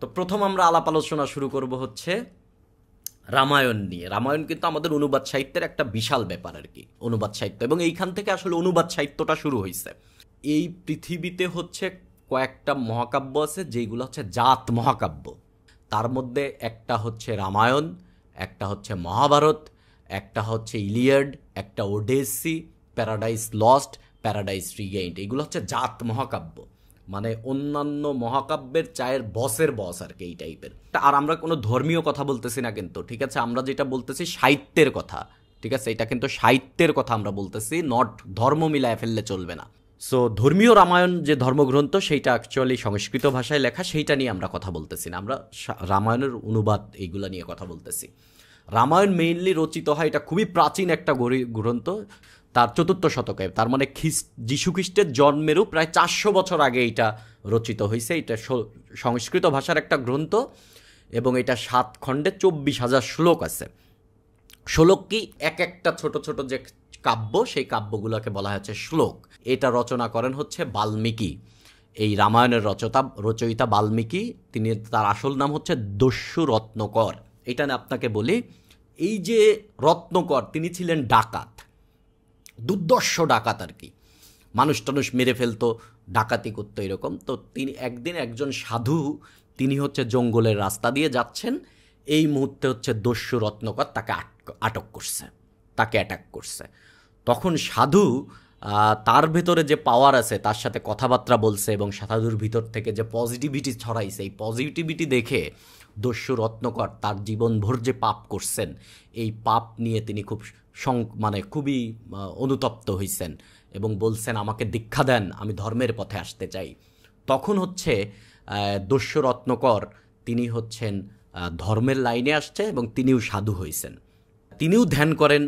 তো প্রথম আমরা আলাপ আলোচনা শুরু করব হচ্ছে রামায়ণ নিয়ে রামায়ণ কিন্তু আমাদের অনুবাদ সাহিত্যের একটা বিশাল ব্যাপার আর কি অনুবাদ সাহিত্য এবং এইখান থেকে আসলে অনুবাদ সাহিত্যটা শুরু হয়েছে এই পৃথিবীতে হচ্ছে কয়েকটা মহাকাব্য আছে যেগুলো হচ্ছে জাত মহাকাব্য তার মধ্যে একটা হচ্ছে রামায়ণ একটা হচ্ছে মহাভারত একটা হচ্ছে ইলিয়ার্ড একটা Odyssey Paradise Lost Paradise Regained এগুলো হচ্ছে জাত মহাকাব্য মানে অন্যান্য মহাকাব্যের চায়ের বসের বস আর কি এই টাইপের আর আমরা কোনো ধর্মীয় কথা বলতেছি না কিন্তু ঠিক আছে আমরা যেটা বলতেছি সাহিত্যের কথা ঠিক আছে এটা কিন্তু সাহিত্যের কথা আমরা বলতেছি নট ধর্ম মিলায় ফেললে চলবে না সো ধর্মীয় রামায়ণ যে ধর্মগ্রন্থ সেইটা অ্যাকচুয়ালি সংস্কৃত ভাষায় লেখা সেইটা নিয়ে আমরা কথা বলতেছি না আমরা রামায়ণের অনুবাদ এইগুলো নিয়ে কথা বলতেছি রামায়ণ মেইনলি রচিত হয় এটা খুবই প্রাচীন একটা গ্রন্থ তার চতুর্থ শতকে তার মানে খ্রিস্ট যীশুখ্রিস্টের জন্মেরও প্রায় চারশো বছর আগে এটা রচিত হয়েছে এটা সংস্কৃত ভাষার একটা গ্রন্থ এবং এটা সাত খণ্ডে চব্বিশ হাজার শ্লোক আছে শ্লোক কি এক একটা ছোট ছোট যে কাব্য সেই কাব্যগুলোকে বলা হয়েছে শ্লোক এটা রচনা করেন হচ্ছে বাল্মীকি এই রামায়ণের রচতা রচয়িতা বাল্মীকি তিনি তার আসল নাম হচ্ছে দস্যু রত্নকর এটা আপনাকে বলি এই যে রত্নকর তিনি ছিলেন ডাকাত দুর্দর্শ ডাকাত আর কি মানুষ টানুষ মেরে ফেলতো ডাকাতি করতো এরকম তো তিনি একদিন একজন সাধু তিনি হচ্ছে জঙ্গলের রাস্তা দিয়ে যাচ্ছেন এই মুহূর্তে হচ্ছে দস্যু রত্নকর তাকে আটক করছে তাকে অ্যাটাক করছে তখন সাধু তার ভেতরে যে পাওয়ার আছে তার সাথে কথাবার্তা বলছে এবং সাধুর ভিতর থেকে যে পজিটিভিটি ছড়াইছে এই পজিটিভিটি দেখে দস্যু রত্নকর তার জীবনভর যে পাপ করছেন এই পাপ নিয়ে তিনি খুব সং মানে খুবই অনুতপ্ত হইছেন এবং বলছেন আমাকে দীক্ষা দেন আমি ধর্মের পথে আসতে চাই তখন হচ্ছে দস্যরত্নকর তিনি হচ্ছেন ধর্মের লাইনে আসছে এবং তিনিও সাধু হয়েছেন তিনিও ধ্যান করেন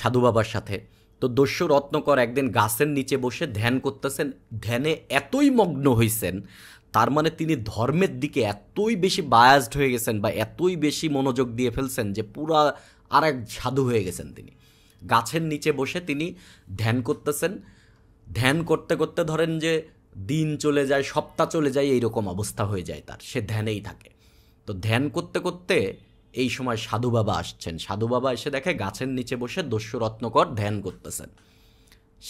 সাধু বাবার সাথে তো দস্য রত্নকর একদিন গাছের নিচে বসে ধ্যান করতেছেন ধ্যানে এতই মগ্ন হইছেন তার মানে তিনি ধর্মের দিকে এতই বেশি বায়াসড হয়ে গেছেন বা এতই বেশি মনোযোগ দিয়ে ফেলছেন যে পুরা আর এক সাধু হয়ে গেছেন তিনি গাছের নিচে বসে তিনি ধ্যান করতেছেন ধ্যান করতে করতে ধরেন যে দিন চলে যায় সপ্তাহ চলে যায় এইরকম অবস্থা হয়ে যায় তার সে ধ্যানেই থাকে তো ধ্যান করতে করতে এই সময় সাধু বাবা আসছেন সাধু বাবা এসে দেখে গাছের নিচে বসে দস্যুরত্নকর ধ্যান করতেছেন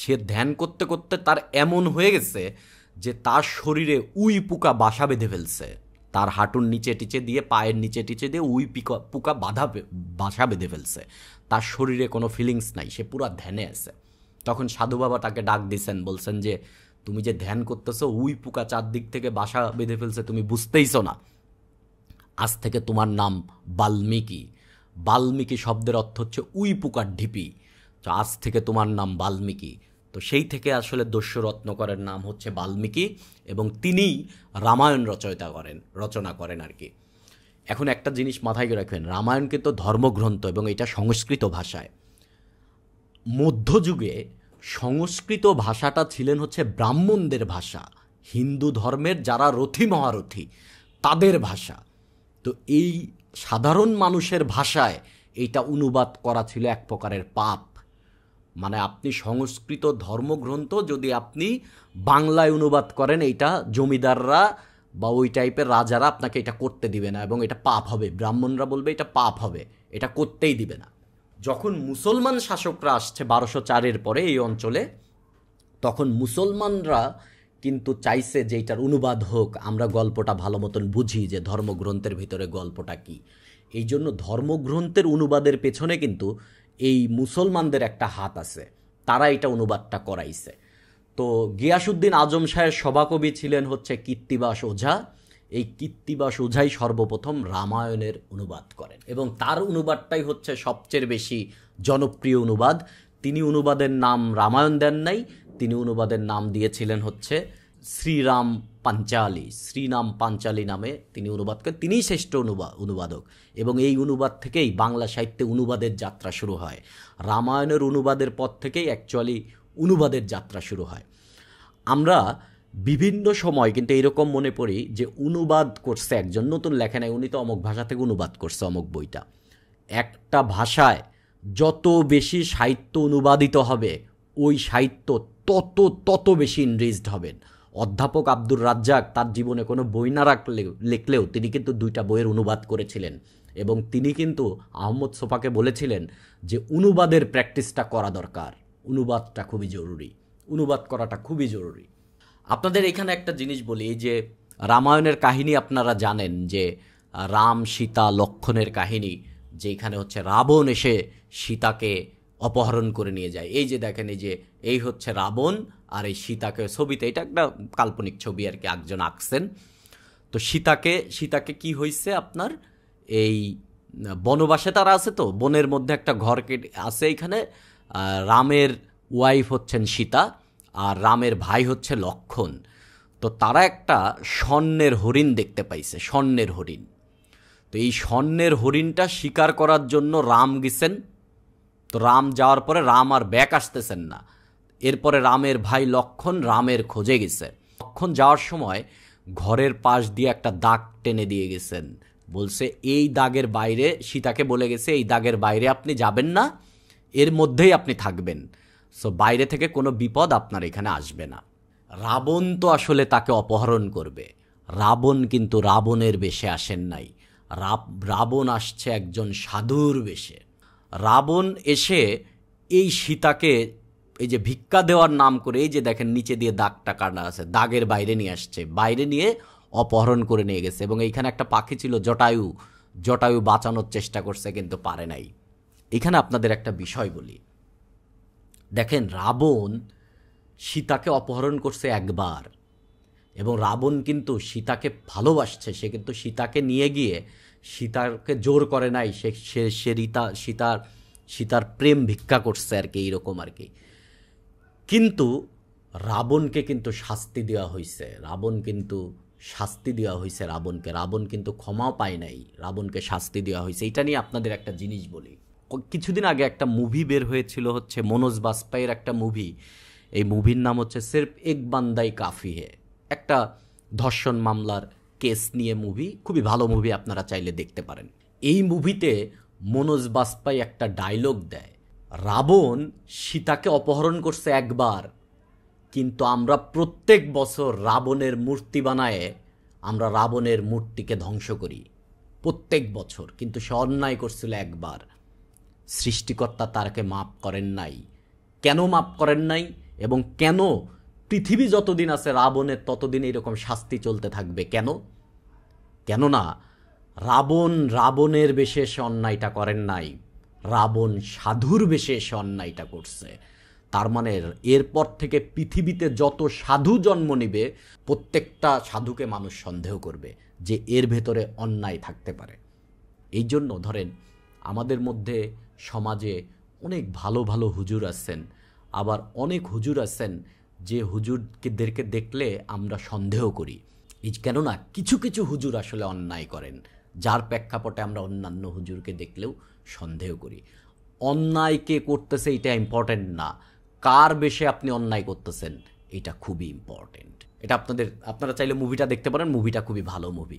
সে ধ্যান করতে করতে তার এমন হয়ে গেছে যে তার শরীরে উই পোকা বাসা বেঁধে ফেলছে তার হাঁটুর নিচে টিচে দিয়ে পায়ের নিচে টিচে দিয়ে উই পিকা পুকা বাধা বাসা বেঁধে ফেলছে তার শরীরে কোনো ফিলিংস নাই সে পুরো ধ্যানে আছে তখন সাধু বাবা তাকে ডাক দিছেন বলছেন যে তুমি যে ধ্যান করতেছো উই পুকা চারদিক থেকে বাসা বেঁধে ফেলছে তুমি বুঝতেইছো না আজ থেকে তোমার নাম বাল্মীকি বাল্মীকি শব্দের অর্থ হচ্ছে উই পুকার ঢিপি তো আজ থেকে তোমার নাম বাল্মীকি তো সেই থেকে আসলে দস্যরত্নকরের নাম হচ্ছে বাল্মীকি এবং তিনিই রামায়ণ রচয়িতা করেন রচনা করেন আর কি এখন একটা জিনিস মাথায় রাখবেন রামায়ণকে তো ধর্মগ্রন্থ এবং এটা সংস্কৃত ভাষায় মধ্যযুগে সংস্কৃত ভাষাটা ছিলেন হচ্ছে ব্রাহ্মণদের ভাষা হিন্দু ধর্মের যারা রথি মহারথী তাদের ভাষা তো এই সাধারণ মানুষের ভাষায় এইটা অনুবাদ করা ছিল এক প্রকারের পাপ মানে আপনি সংস্কৃত ধর্মগ্রন্থ যদি আপনি বাংলায় অনুবাদ করেন এইটা জমিদাররা বা ওই টাইপের রাজারা আপনাকে এটা করতে দিবে না এবং এটা পাপ হবে ব্রাহ্মণরা বলবে এটা পাপ হবে এটা করতেই দিবে না যখন মুসলমান শাসকরা আসছে বারোশো চারের পরে এই অঞ্চলে তখন মুসলমানরা কিন্তু চাইছে যে এটার অনুবাদ হোক আমরা গল্পটা ভালো মতন বুঝি যে ধর্মগ্রন্থের ভিতরে গল্পটা কি এই জন্য ধর্মগ্রন্থের অনুবাদের পেছনে কিন্তু এই মুসলমানদের একটা হাত আছে তারা এটা অনুবাদটা করাইছে তো গিয়াসুদ্দিন আজম শাহের সভাকবি ছিলেন হচ্ছে কীর্তিবাস ওঝা এই কীর্তিবাস ওঝাই সর্বপ্রথম রামায়ণের অনুবাদ করেন এবং তার অনুবাদটাই হচ্ছে সবচেয়ে বেশি জনপ্রিয় অনুবাদ তিনি অনুবাদের নাম রামায়ণ দেন নাই তিনি অনুবাদের নাম দিয়েছিলেন হচ্ছে শ্রীরাম পাঞ্চালী শ্রীনাম পাঞ্চালী নামে তিনি অনুবাদ করেন তিনিই শ্রেষ্ঠ অনুবাদ অনুবাদক এবং এই অনুবাদ থেকেই বাংলা সাহিত্যে অনুবাদের যাত্রা শুরু হয় রামায়ণের অনুবাদের পর থেকেই অ্যাকচুয়ালি অনুবাদের যাত্রা শুরু হয় আমরা বিভিন্ন সময় কিন্তু এরকম মনে পড়ি যে অনুবাদ করছে একজন নতুন লেখা নেয় উনি তো অমুক ভাষা থেকে অনুবাদ করছে অমুক বইটা একটা ভাষায় যত বেশি সাহিত্য অনুবাদিত হবে ওই সাহিত্য তত তত বেশি ইনরিজড হবেন অধ্যাপক আব্দুর রাজ্জাক তার জীবনে কোনো বই না রাখলে লিখলেও তিনি কিন্তু দুইটা বইয়ের অনুবাদ করেছিলেন এবং তিনি কিন্তু আহমদ সোফাকে বলেছিলেন যে অনুবাদের প্র্যাকটিসটা করা দরকার অনুবাদটা খুবই জরুরি অনুবাদ করাটা খুবই জরুরি আপনাদের এখানে একটা জিনিস বলি যে রামায়ণের কাহিনী আপনারা জানেন যে রাম সীতা লক্ষণের কাহিনী এখানে হচ্ছে রাবণ এসে সীতাকে অপহরণ করে নিয়ে যায় এই যে দেখেন এই যে এই হচ্ছে রাবণ আর এই সীতাকে ছবিতে এটা একটা কাল্পনিক ছবি আর কি একজন আঁকছেন তো সীতাকে সীতাকে কি হয়েছে আপনার এই বনবাসে তারা আছে তো বনের মধ্যে একটা ঘর কেটে আছে এইখানে রামের ওয়াইফ হচ্ছেন সীতা আর রামের ভাই হচ্ছে লক্ষণ তো তারা একটা স্বর্ণের হরিণ দেখতে পাইছে স্বর্ণের হরিণ তো এই স্বর্ণের হরিণটা শিকার করার জন্য রাম গেছেন তো রাম যাওয়ার পরে রাম আর ব্যাক আসতেছেন না এরপরে রামের ভাই লক্ষণ রামের খোঁজে গেছে লক্ষণ যাওয়ার সময় ঘরের পাশ দিয়ে একটা দাগ টেনে দিয়ে গেছেন বলছে এই দাগের বাইরে সীতাকে বলে গেছে এই দাগের বাইরে আপনি যাবেন না এর মধ্যেই আপনি থাকবেন সো বাইরে থেকে কোনো বিপদ আপনার এখানে আসবে না রাবণ তো আসলে তাকে অপহরণ করবে রাবণ কিন্তু রাবণের বেশে আসেন নাই রাবণ আসছে একজন সাধুর বেশে রাবণ এসে এই সীতাকে এই যে ভিক্ষা দেওয়ার নাম করে এই যে দেখেন নিচে দিয়ে দাগটা কাটা আছে দাগের বাইরে নিয়ে আসছে বাইরে নিয়ে অপহরণ করে নিয়ে গেছে এবং এইখানে একটা পাখি ছিল জটায়ু জটায়ু বাঁচানোর চেষ্টা করছে কিন্তু পারে নাই এখানে আপনাদের একটা বিষয় বলি দেখেন রাবণ সীতাকে অপহরণ করছে একবার এবং রাবণ কিন্তু সীতাকে ভালোবাসছে সে কিন্তু সীতাকে নিয়ে গিয়ে সীতাকে জোর করে নাই সে সে সীতা সীতার সীতার প্রেম ভিক্ষা করছে আর কি এইরকম আর কি কিন্তু রাবণকে কিন্তু শাস্তি দেওয়া হয়েছে রাবণ কিন্তু শাস্তি দেওয়া হয়েছে রাবণকে রাবণ কিন্তু ক্ষমাও পায় নাই রাবণকে শাস্তি দেওয়া হয়েছে এটা নিয়ে আপনাদের একটা জিনিস বলি কিছুদিন আগে একটা মুভি বের হয়েছিল হচ্ছে মনোজ বাজপাইয়ের একটা মুভি এই মুভির নাম হচ্ছে সির্ফ এক বান্দাই কাফি হে একটা ধর্ষণ মামলার কেস নিয়ে মুভি খুবই ভালো মুভি আপনারা চাইলে দেখতে পারেন এই মুভিতে মনোজ বাজপাই একটা ডায়লগ দেয় রাবণ সীতাকে অপহরণ করছে একবার কিন্তু আমরা প্রত্যেক বছর রাবণের মূর্তি বানায় আমরা রাবণের মূর্তিকে ধ্বংস করি প্রত্যেক বছর কিন্তু সে অন্যায় করছিল একবার সৃষ্টিকর্তা তারকে মাপ করেন নাই কেন মাপ করেন নাই এবং কেন পৃথিবী যতদিন আছে রাবণের ততদিন এরকম শাস্তি চলতে থাকবে কেন কেননা রাবণ রাবণের বেশে সে অন্যায়টা করেন নাই রাবণ সাধুর বেশে এসে অন্যায়টা করছে তার মানে এরপর থেকে পৃথিবীতে যত সাধু জন্ম নেবে প্রত্যেকটা সাধুকে মানুষ সন্দেহ করবে যে এর ভেতরে অন্যায় থাকতে পারে এই জন্য ধরেন আমাদের মধ্যে সমাজে অনেক ভালো ভালো হুজুর আছেন আবার অনেক হুজুর আছেন যে হুজুরদেরকে দেখলে আমরা সন্দেহ করি কেননা কিছু কিছু হুজুর আসলে অন্যায় করেন যার প্রেক্ষাপটে আমরা অন্যান্য হুজুরকে দেখলেও সন্দেহ করি অন্যায় কে করতেছে এটা ইম্পর্টেন্ট না কার বেশে আপনি অন্যায় করতেছেন এটা খুবই ইম্পর্টেন্ট এটা আপনাদের আপনারা চাইলে মুভিটা দেখতে পারেন মুভিটা খুবই ভালো মুভি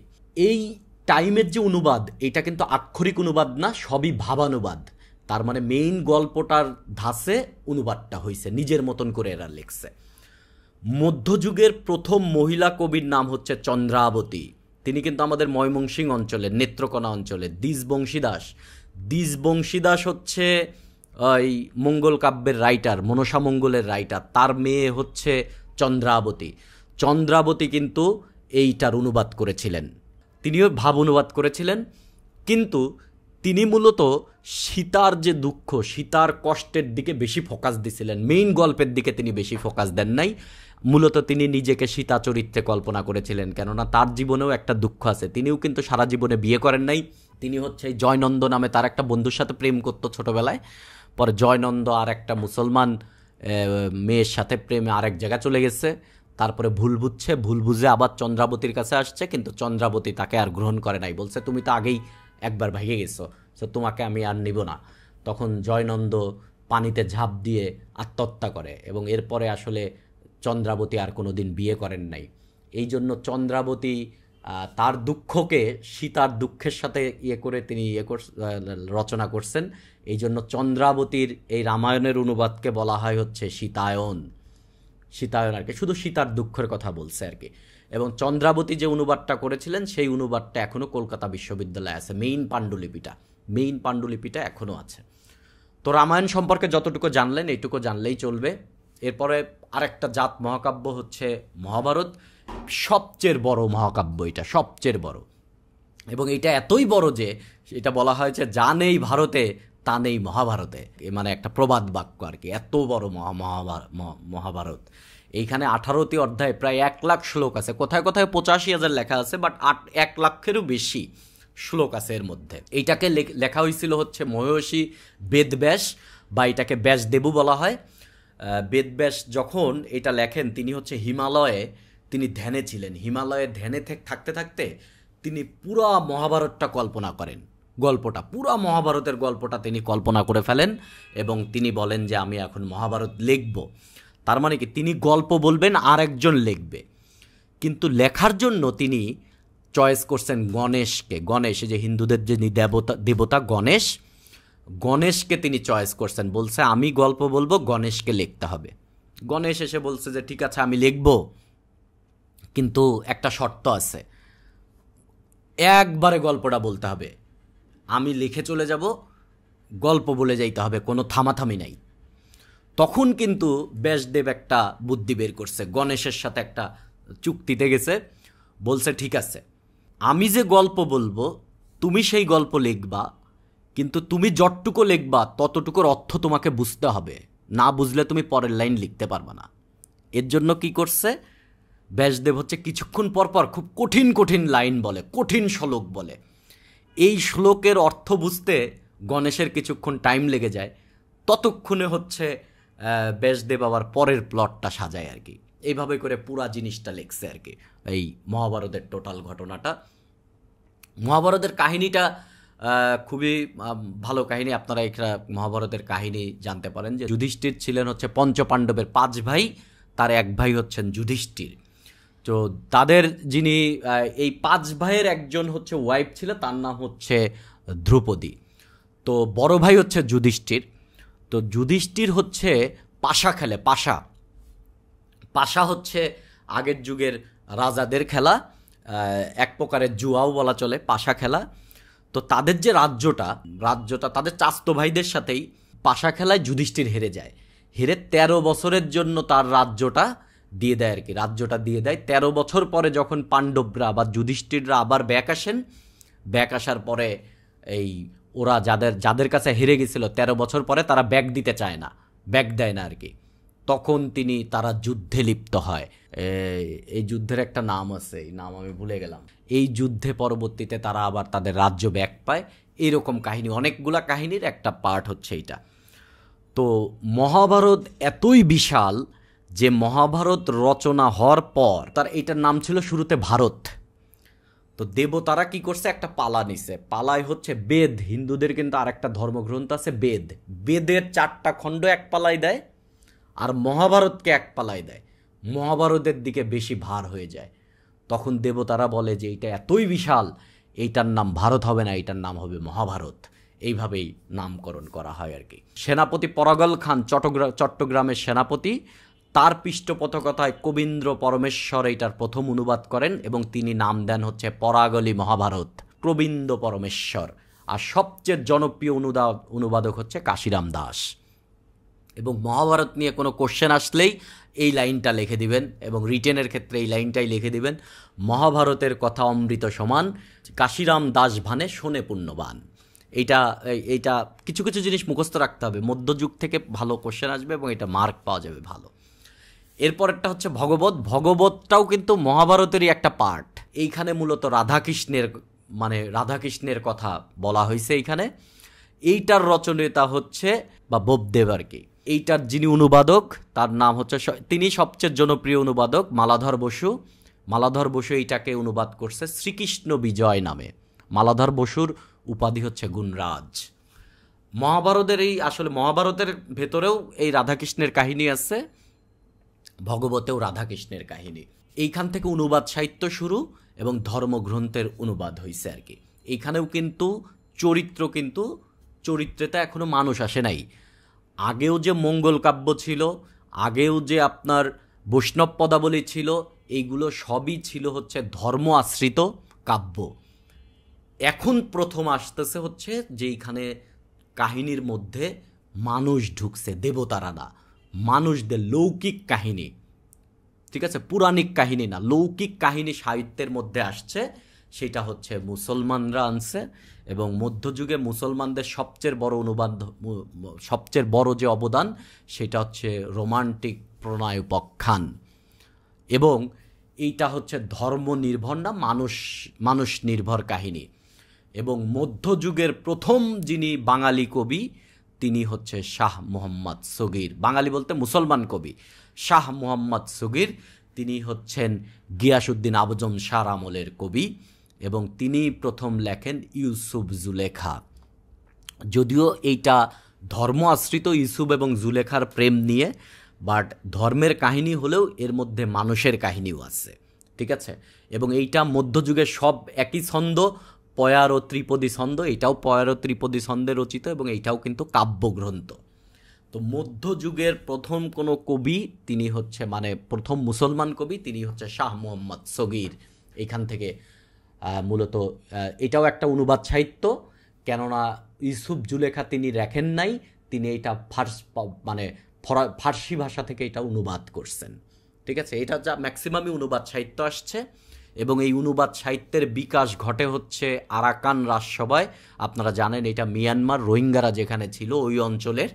এই টাইমের যে অনুবাদ এটা কিন্তু আক্ষরিক অনুবাদ না সবই ভাবানুবাদ তার মানে মেইন গল্পটার ধাসে অনুবাদটা হয়েছে নিজের মতন করে এরা লিখছে মধ্যযুগের প্রথম মহিলা কবির নাম হচ্ছে চন্দ্রাবতী তিনি কিন্তু আমাদের ময়মংসিং অঞ্চলের নেত্রকোনা অঞ্চলের দ্বিজবংশী দাস দিস হচ্ছে ওই মঙ্গল কাব্যের রাইটার মনসা মঙ্গলের রাইটার তার মেয়ে হচ্ছে চন্দ্রাবতী চন্দ্রাবতী কিন্তু এইটার অনুবাদ করেছিলেন তিনিও ভাব অনুবাদ করেছিলেন কিন্তু তিনি মূলত সীতার যে দুঃখ সীতার কষ্টের দিকে বেশি ফোকাস দিছিলেন মেইন গল্পের দিকে তিনি বেশি ফোকাস দেন নাই মূলত তিনি নিজেকে সীতা চরিত্রে কল্পনা করেছিলেন কেননা তার জীবনেও একটা দুঃখ আছে তিনিও কিন্তু সারা জীবনে বিয়ে করেন নাই তিনি হচ্ছে জয়নন্দ নামে তার একটা বন্ধুর সাথে প্রেম করতো ছোটোবেলায় পরে জয়নন্দ আর একটা মুসলমান মেয়ের সাথে প্রেমে আরেক জায়গায় চলে গেছে তারপরে ভুল বুঝছে ভুল বুঝে আবার চন্দ্রাবতীর কাছে আসছে কিন্তু চন্দ্রাবতী তাকে আর গ্রহণ করে নাই বলছে তুমি তো আগেই একবার ভেঙে গেছো সো তোমাকে আমি আর নিব না তখন জয়নন্দ পানিতে ঝাঁপ দিয়ে আত্মহত্যা করে এবং এরপরে আসলে চন্দ্রাবতী আর কোনো দিন বিয়ে করেন নাই এই জন্য চন্দ্রাবতী তার দুঃখকে সীতার দুঃখের সাথে ইয়ে করে তিনি ইয়ে রচনা করছেন এই জন্য চন্দ্রাবতীর এই রামায়ণের অনুবাদকে বলা হয় হচ্ছে সীতায়ন সীতায়ন আর কি শুধু সীতার দুঃখের কথা বলছে আর কি এবং চন্দ্রাবতী যে অনুবাদটা করেছিলেন সেই অনুবাদটা এখনও কলকাতা বিশ্ববিদ্যালয়ে আছে মেইন পাণ্ডুলিপিটা মেইন পাণ্ডুলিপিটা এখনও আছে তো রামায়ণ সম্পর্কে যতটুকু জানলেন এইটুকু জানলেই চলবে এরপরে আরেকটা জাত মহাকাব্য হচ্ছে মহাভারত সবচেয়ে বড় মহাকাব্য এটা সবচেয়ে বড় এবং এটা এতই বড় যে এটা বলা হয়েছে যা নেই ভারতে তা নেই মহাভারতে মানে একটা প্রবাদ বাক্য আর কি এত বড় মহাভারত এইখানে আঠারোটি অধ্যায় প্রায় এক লাখ শ্লোক আছে কোথায় কোথায় পঁচাশি হাজার লেখা আছে বাট আট এক লাখেরও বেশি শ্লোক আছে এর মধ্যে এইটাকে লেখা হয়েছিল হচ্ছে মহর্ষি বেদব্যাস বা এটাকে ব্যাসদেবু বলা হয় বেদব্যাস যখন এটা লেখেন তিনি হচ্ছে হিমালয়ে তিনি ধ্যানে ছিলেন হিমালয়ের ধ্যানে থাকতে থাকতে তিনি পুরো মহাভারতটা কল্পনা করেন গল্পটা পুরো মহাভারতের গল্পটা তিনি কল্পনা করে ফেলেন এবং তিনি বলেন যে আমি এখন মহাভারত লিখব তার মানে কি তিনি গল্প বলবেন আর একজন লিখবে কিন্তু লেখার জন্য তিনি চয়েস করছেন গণেশকে গণেশ যে হিন্দুদের যে দেবতা দেবতা গণেশ গণেশকে তিনি চয়েস করছেন বলছে আমি গল্প বলবো গণেশকে লিখতে হবে গণেশ এসে বলছে যে ঠিক আছে আমি লিখবো কিন্তু একটা শর্ত আছে একবারে গল্পটা বলতে হবে আমি লিখে চলে যাব গল্প বলে যাইতে হবে কোনো থামাথামি নাই তখন কিন্তু ব্যাসদেব একটা বুদ্ধি বের করছে গণেশের সাথে একটা চুক্তিতে গেছে বলছে ঠিক আছে আমি যে গল্প বলবো তুমি সেই গল্প লিখবা কিন্তু তুমি যতটুকু লিখবা ততটুকুর অর্থ তোমাকে বুঝতে হবে না বুঝলে তুমি পরের লাইন লিখতে পারবে না এর জন্য কি করছে ব্যাসদেব হচ্ছে কিছুক্ষণ পরপর খুব কঠিন কঠিন লাইন বলে কঠিন শ্লোক বলে এই শ্লোকের অর্থ বুঝতে গণেশের কিছুক্ষণ টাইম লেগে যায় ততক্ষণে হচ্ছে ব্যাসদেব আবার পরের প্লটটা সাজায় আর কি এইভাবে করে পুরা জিনিসটা লেখছে আর কি এই মহাভারতের টোটাল ঘটনাটা মহাভারতের কাহিনীটা খুবই ভালো কাহিনী আপনারা এখানে মহাভারতের কাহিনী জানতে পারেন যে যুধিষ্ঠির ছিলেন হচ্ছে পঞ্চপাণ্ডবের পাঁচ ভাই তার এক ভাই হচ্ছেন যুধিষ্ঠির তো তাদের যিনি এই পাঁচ ভাইয়ের একজন হচ্ছে ওয়াইফ ছিল তার নাম হচ্ছে ধ্রুপদী তো বড় ভাই হচ্ছে যুধিষ্ঠির তো যুধিষ্ঠির হচ্ছে পাশা খেলে পাশা পাশা হচ্ছে আগের যুগের রাজাদের খেলা এক প্রকারের জুয়াও বলা চলে পাশা খেলা তো তাদের যে রাজ্যটা রাজ্যটা তাদের চাস্ত ভাইদের সাথেই পাশা খেলায় যুধিষ্ঠির হেরে যায় হেরে ১৩ বছরের জন্য তার রাজ্যটা দিয়ে দেয় আর কি রাজ্যটা দিয়ে দেয় ১৩ বছর পরে যখন পাণ্ডবরা বা যুধিষ্ঠিররা আবার ব্যাক আসেন ব্যাক আসার পরে এই ওরা যাদের যাদের কাছে হেরে গেছিল ১৩ বছর পরে তারা ব্যাগ দিতে চায় না ব্যাগ দেয় না আর কি তখন তিনি তারা যুদ্ধে লিপ্ত হয় এই যুদ্ধের একটা নাম আছে এই নাম আমি ভুলে গেলাম এই যুদ্ধে পরবর্তীতে তারা আবার তাদের রাজ্য ব্যাক পায় এরকম কাহিনী অনেকগুলা কাহিনীর একটা পার্ট হচ্ছে এটা তো মহাভারত এতই বিশাল যে মহাভারত রচনা হওয়ার পর তার এটার নাম ছিল শুরুতে ভারত তো দেবতারা কি করছে একটা পালা নিছে পালায় হচ্ছে বেদ হিন্দুদের কিন্তু আর একটা ধর্মগ্রন্থ আছে বেদ বেদের চারটা খণ্ড এক পালায় দেয় আর মহাভারতকে এক পালায় দেয় মহাভারতের দিকে বেশি ভার হয়ে যায় তখন দেবতারা বলে যে এটা এতই বিশাল এইটার নাম ভারত হবে না এইটার নাম হবে মহাভারত এইভাবেই নামকরণ করা হয় আর কি সেনাপতি পরাগল খান চট্টগ্রাম চট্টগ্রামের সেনাপতি তার পৃষ্ঠপোষকতায় কবীন্দ্র পরমেশ্বর এইটার প্রথম অনুবাদ করেন এবং তিনি নাম দেন হচ্ছে পরাগলি মহাভারত প্রবীন্দ পরমেশ্বর আর সবচেয়ে জনপ্রিয় অনুদা অনুবাদক হচ্ছে কাশিরাম দাস এবং মহাভারত নিয়ে কোনো কোশ্চেন আসলেই এই লাইনটা লিখে দিবেন এবং রিটেনের ক্ষেত্রে এই লাইনটাই লিখে দিবেন মহাভারতের কথা অমৃত সমান কাশিরাম দাস ভানে শোনে পুণ্যবান এটা এইটা কিছু কিছু জিনিস মুখস্থ রাখতে হবে মধ্যযুগ থেকে ভালো কোশ্চেন আসবে এবং এটা মার্ক পাওয়া যাবে ভালো একটা হচ্ছে ভগবত ভগবতটাও কিন্তু মহাভারতেরই একটা পার্ট এইখানে মূলত রাধাকৃষ্ণের মানে রাধাকৃষ্ণের কথা বলা হয়েছে এইখানে এইটার রচনীয়তা হচ্ছে বা বোবদেব আর কি এইটার যিনি অনুবাদক তার নাম হচ্ছে তিনি সবচেয়ে জনপ্রিয় অনুবাদক মালাধর বসু মালাধর বসু এইটাকে অনুবাদ করছে শ্রীকৃষ্ণ বিজয় নামে মালাধর বসুর উপাধি হচ্ছে গুণরাজ মহাভারতের এই আসলে মহাভারতের ভেতরেও এই রাধাকৃষ্ণের কাহিনী আছে ভগবতেও রাধাকৃষ্ণের কাহিনী এইখান থেকে অনুবাদ সাহিত্য শুরু এবং ধর্মগ্রন্থের অনুবাদ হয়েছে আর কি এইখানেও কিন্তু চরিত্র কিন্তু চরিত্রেতে এখনও মানুষ আসে নাই আগেও যে মঙ্গল কাব্য ছিল আগেও যে আপনার বৈষ্ণব পদাবলী ছিল এইগুলো সবই ছিল হচ্ছে ধর্ম আশ্রিত কাব্য এখন প্রথম আসতেছে হচ্ছে যে এইখানে কাহিনীর মধ্যে মানুষ ঢুকছে দেবতারা না মানুষদের লৌকিক কাহিনী ঠিক আছে পুরাণিক কাহিনী না লৌকিক কাহিনী সাহিত্যের মধ্যে আসছে সেটা হচ্ছে মুসলমানরা আনছে এবং মধ্যযুগে মুসলমানদের সবচেয়ে বড় অনুবাদ সবচেয়ে বড় যে অবদান সেটা হচ্ছে রোমান্টিক প্রণয় উপাখ্যান এবং এইটা হচ্ছে ধর্ম নির্ভর না মানুষ মানুষ নির্ভর কাহিনী এবং মধ্যযুগের প্রথম যিনি বাঙালি কবি তিনি হচ্ছে শাহ মোহাম্মদ সগির বাঙালি বলতে মুসলমান কবি শাহ মোহাম্মদ সগির তিনি হচ্ছেন গিয়াসুদ্দিন আবজম শাহ আমলের কবি এবং তিনি প্রথম লেখেন ইউসুফ জুলেখা যদিও এইটা ধর্ম আশ্রিত ইউসুফ এবং জুলেখার প্রেম নিয়ে বাট ধর্মের কাহিনী হলেও এর মধ্যে মানুষের কাহিনীও আছে ঠিক আছে এবং এইটা মধ্যযুগে সব একই ছন্দ পয়ার ও ত্রিপদী ছন্দ এটাও পয়ার ও ত্রিপদী ছন্দে রচিত এবং এইটাও কিন্তু কাব্যগ্রন্থ তো মধ্যযুগের প্রথম কোনো কবি তিনি হচ্ছে মানে প্রথম মুসলমান কবি তিনি হচ্ছে শাহ মোহাম্মদ সগির এখান থেকে মূলত এটাও একটা অনুবাদ সাহিত্য কেননা ইউসুফ জুলেখা তিনি রাখেন নাই তিনি এটা ফার্স মানে ফার্সি ভাষা থেকে এটা অনুবাদ করছেন ঠিক আছে এটা যা ম্যাক্সিমামই অনুবাদ সাহিত্য আসছে এবং এই অনুবাদ সাহিত্যের বিকাশ ঘটে হচ্ছে আরাকান রাজসভায় আপনারা জানেন এটা মিয়ানমার রোহিঙ্গারা যেখানে ছিল ওই অঞ্চলের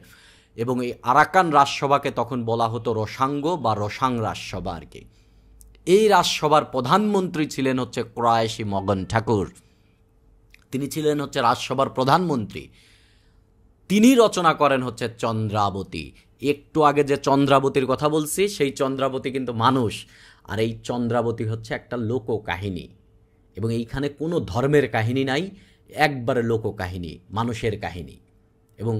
এবং এই আরাকান রাজসভাকে তখন বলা হতো রসাঙ্গ বা রসাং রাজসভা আর কি এই রাজসভার প্রধানমন্ত্রী ছিলেন হচ্ছে ক্রয়াসী মগন ঠাকুর তিনি ছিলেন হচ্ছে রাজসভার প্রধানমন্ত্রী তিনি রচনা করেন হচ্ছে চন্দ্রাবতী একটু আগে যে চন্দ্রাবতীর কথা বলছি সেই চন্দ্রাবতী কিন্তু মানুষ আর এই চন্দ্রাবতী হচ্ছে একটা লোক কাহিনী এবং এইখানে কোনো ধর্মের কাহিনী নাই একবারে লোক কাহিনী মানুষের কাহিনী এবং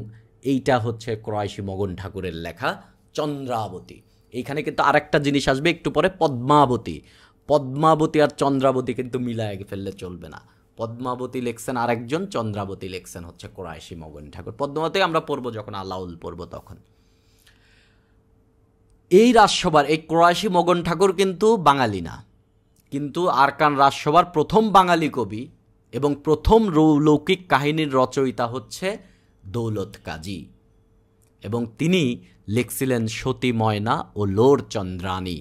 এইটা হচ্ছে ক্রয়সী মগন ঠাকুরের লেখা চন্দ্রাবতী এইখানে কিন্তু আরেকটা জিনিস আসবে একটু পরে পদ্মাবতী পদ্মাবতী আর চন্দ্রাবতী কিন্তু মিলায় ফেললে চলবে না পদ্মাবতী লেখছেন আরেকজন চন্দ্রাবতী লেখছেন হচ্ছে ক্রয়সী মগন ঠাকুর পদ্মাবতী আমরা পড়বো যখন আলাউল পড়বো তখন এই রাজসভার এই ক্রয়াসি মগন ঠাকুর কিন্তু বাঙালি না কিন্তু আরকান রাজসভার প্রথম বাঙালি কবি এবং প্রথম লৌকিক কাহিনীর রচয়িতা হচ্ছে দৌলত কাজী এবং তিনি লিখছিলেন সতী ময়না ও লোর চন্দ্রানী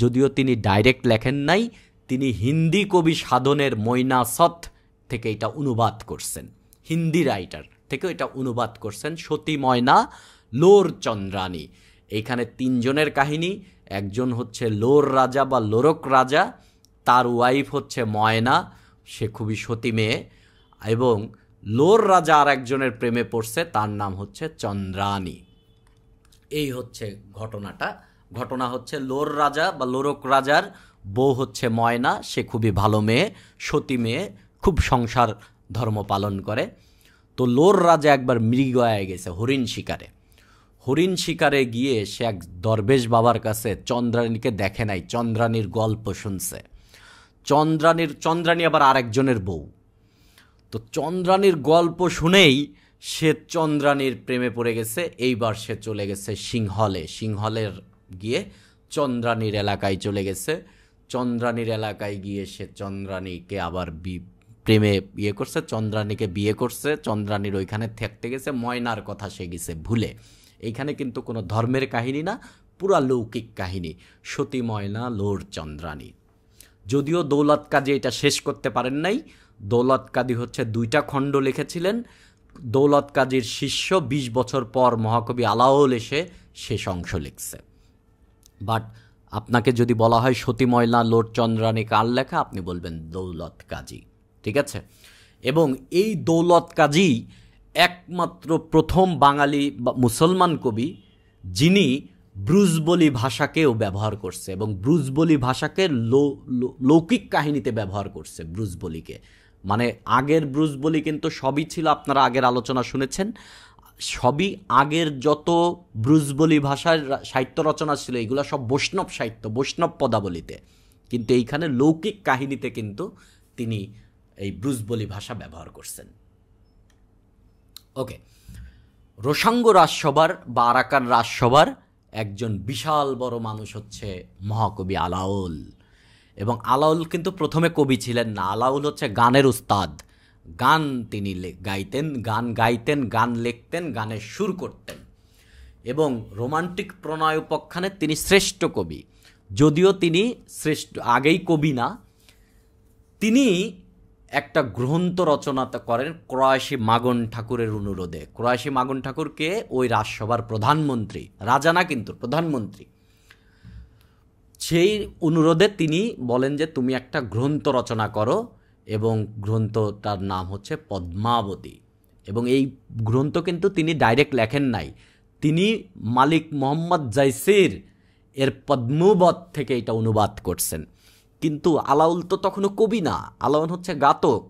যদিও তিনি ডাইরেক্ট লেখেন নাই তিনি হিন্দি কবি সাধনের ময়না সৎ থেকে এটা অনুবাদ করছেন হিন্দি রাইটার থেকে এটা অনুবাদ করছেন সতী ময়না লোর চন্দ্রানী এইখানে তিনজনের কাহিনী একজন হচ্ছে লোর রাজা বা লোরক রাজা তার ওয়াইফ হচ্ছে ময়না সে খুবই সতী মেয়ে এবং লোর রাজা আর একজনের প্রেমে পড়ছে তার নাম হচ্ছে চন্দ্রানী এই হচ্ছে ঘটনাটা ঘটনা হচ্ছে লোর রাজা বা লোরক রাজার বউ হচ্ছে ময়না সে খুবই ভালো মেয়ে সতী মেয়ে খুব সংসার ধর্ম পালন করে তো লোর রাজা একবার মৃগয়ায় গেছে হরিণ শিকারে হরিণ শিকারে গিয়ে সে এক দরবেশ বাবার কাছে চন্দ্রাণীকে দেখে নাই চন্দ্রানীর গল্প শুনছে চন্দ্রানীর চন্দ্রাণী আবার আরেকজনের বউ তো চন্দ্রাণীর গল্প শুনেই সে চন্দ্রাণীর প্রেমে পড়ে গেছে এইবার সে চলে গেছে সিংহলে সিংহলের গিয়ে চন্দ্রানীর এলাকায় চলে গেছে চন্দ্রানীর এলাকায় গিয়ে সে চন্দ্রানীকে আবার বি প্রেমে বিয়ে করছে চন্দ্রানীকে বিয়ে করছে চন্দ্রাণীর ওইখানে থাকতে গেছে ময়নার কথা সে গেছে ভুলে এইখানে কিন্তু কোনো ধর্মের কাহিনী না পুরা লৌকিক কাহিনী সতী ময়না লোর চন্দ্রানী যদিও দৌলত কাজী এটা শেষ করতে পারেন নাই দৌলত কাজী হচ্ছে দুইটা খণ্ড লিখেছিলেন দৌলত কাজীর শিষ্য ২০ বছর পর মহাকবি আলাউল এসে শেষ অংশ লিখছে বাট আপনাকে যদি বলা হয় সতী ময়না লোর চন্দ্রানী কার লেখা আপনি বলবেন দৌলত কাজী ঠিক আছে এবং এই দৌলত কাজী একমাত্র প্রথম বাঙালি মুসলমান কবি যিনি ব্রুজবলি ভাষাকেও ব্যবহার করছে এবং ব্রুজবলি ভাষাকে লৌকিক কাহিনীতে ব্যবহার করছে ব্রুজবলিকে মানে আগের ব্রুজবলি কিন্তু সবই ছিল আপনারা আগের আলোচনা শুনেছেন সবই আগের যত ব্রুজবলি ভাষার সাহিত্য রচনা ছিল এগুলো সব বৈষ্ণব সাহিত্য বৈষ্ণব পদাবলিতে কিন্তু এইখানে লৌকিক কাহিনীতে কিন্তু তিনি এই ব্রুজবলি ভাষা ব্যবহার করছেন ওকে রোসাঙ্গ রাজসভার বা আরাকান রাজসভার একজন বিশাল বড় মানুষ হচ্ছে মহাকবি আলাউল এবং আলাউল কিন্তু প্রথমে কবি ছিলেন না আলাউল হচ্ছে গানের উস্তাদ গান তিনি গাইতেন গান গাইতেন গান লিখতেন গানের সুর করতেন এবং রোমান্টিক প্রণয় উপাখ্যানে তিনি শ্রেষ্ঠ কবি যদিও তিনি শ্রেষ্ঠ আগেই কবি না তিনি একটা গ্রন্থ রচনা করেন ক্রয়াসী মাগন ঠাকুরের অনুরোধে ক্রয়াসী মাগন ঠাকুরকে ওই রাজসভার প্রধানমন্ত্রী রাজা না কিন্তু প্রধানমন্ত্রী সেই অনুরোধে তিনি বলেন যে তুমি একটা গ্রন্থ রচনা করো এবং গ্রন্থটার নাম হচ্ছে পদ্মাবতী এবং এই গ্রন্থ কিন্তু তিনি ডাইরেক্ট লেখেন নাই তিনি মালিক মোহাম্মদ জাইসির এর পদ্মবত থেকে এটা অনুবাদ করছেন কিন্তু আলাউল তো তখনও কবি না আলাউল হচ্ছে গাতক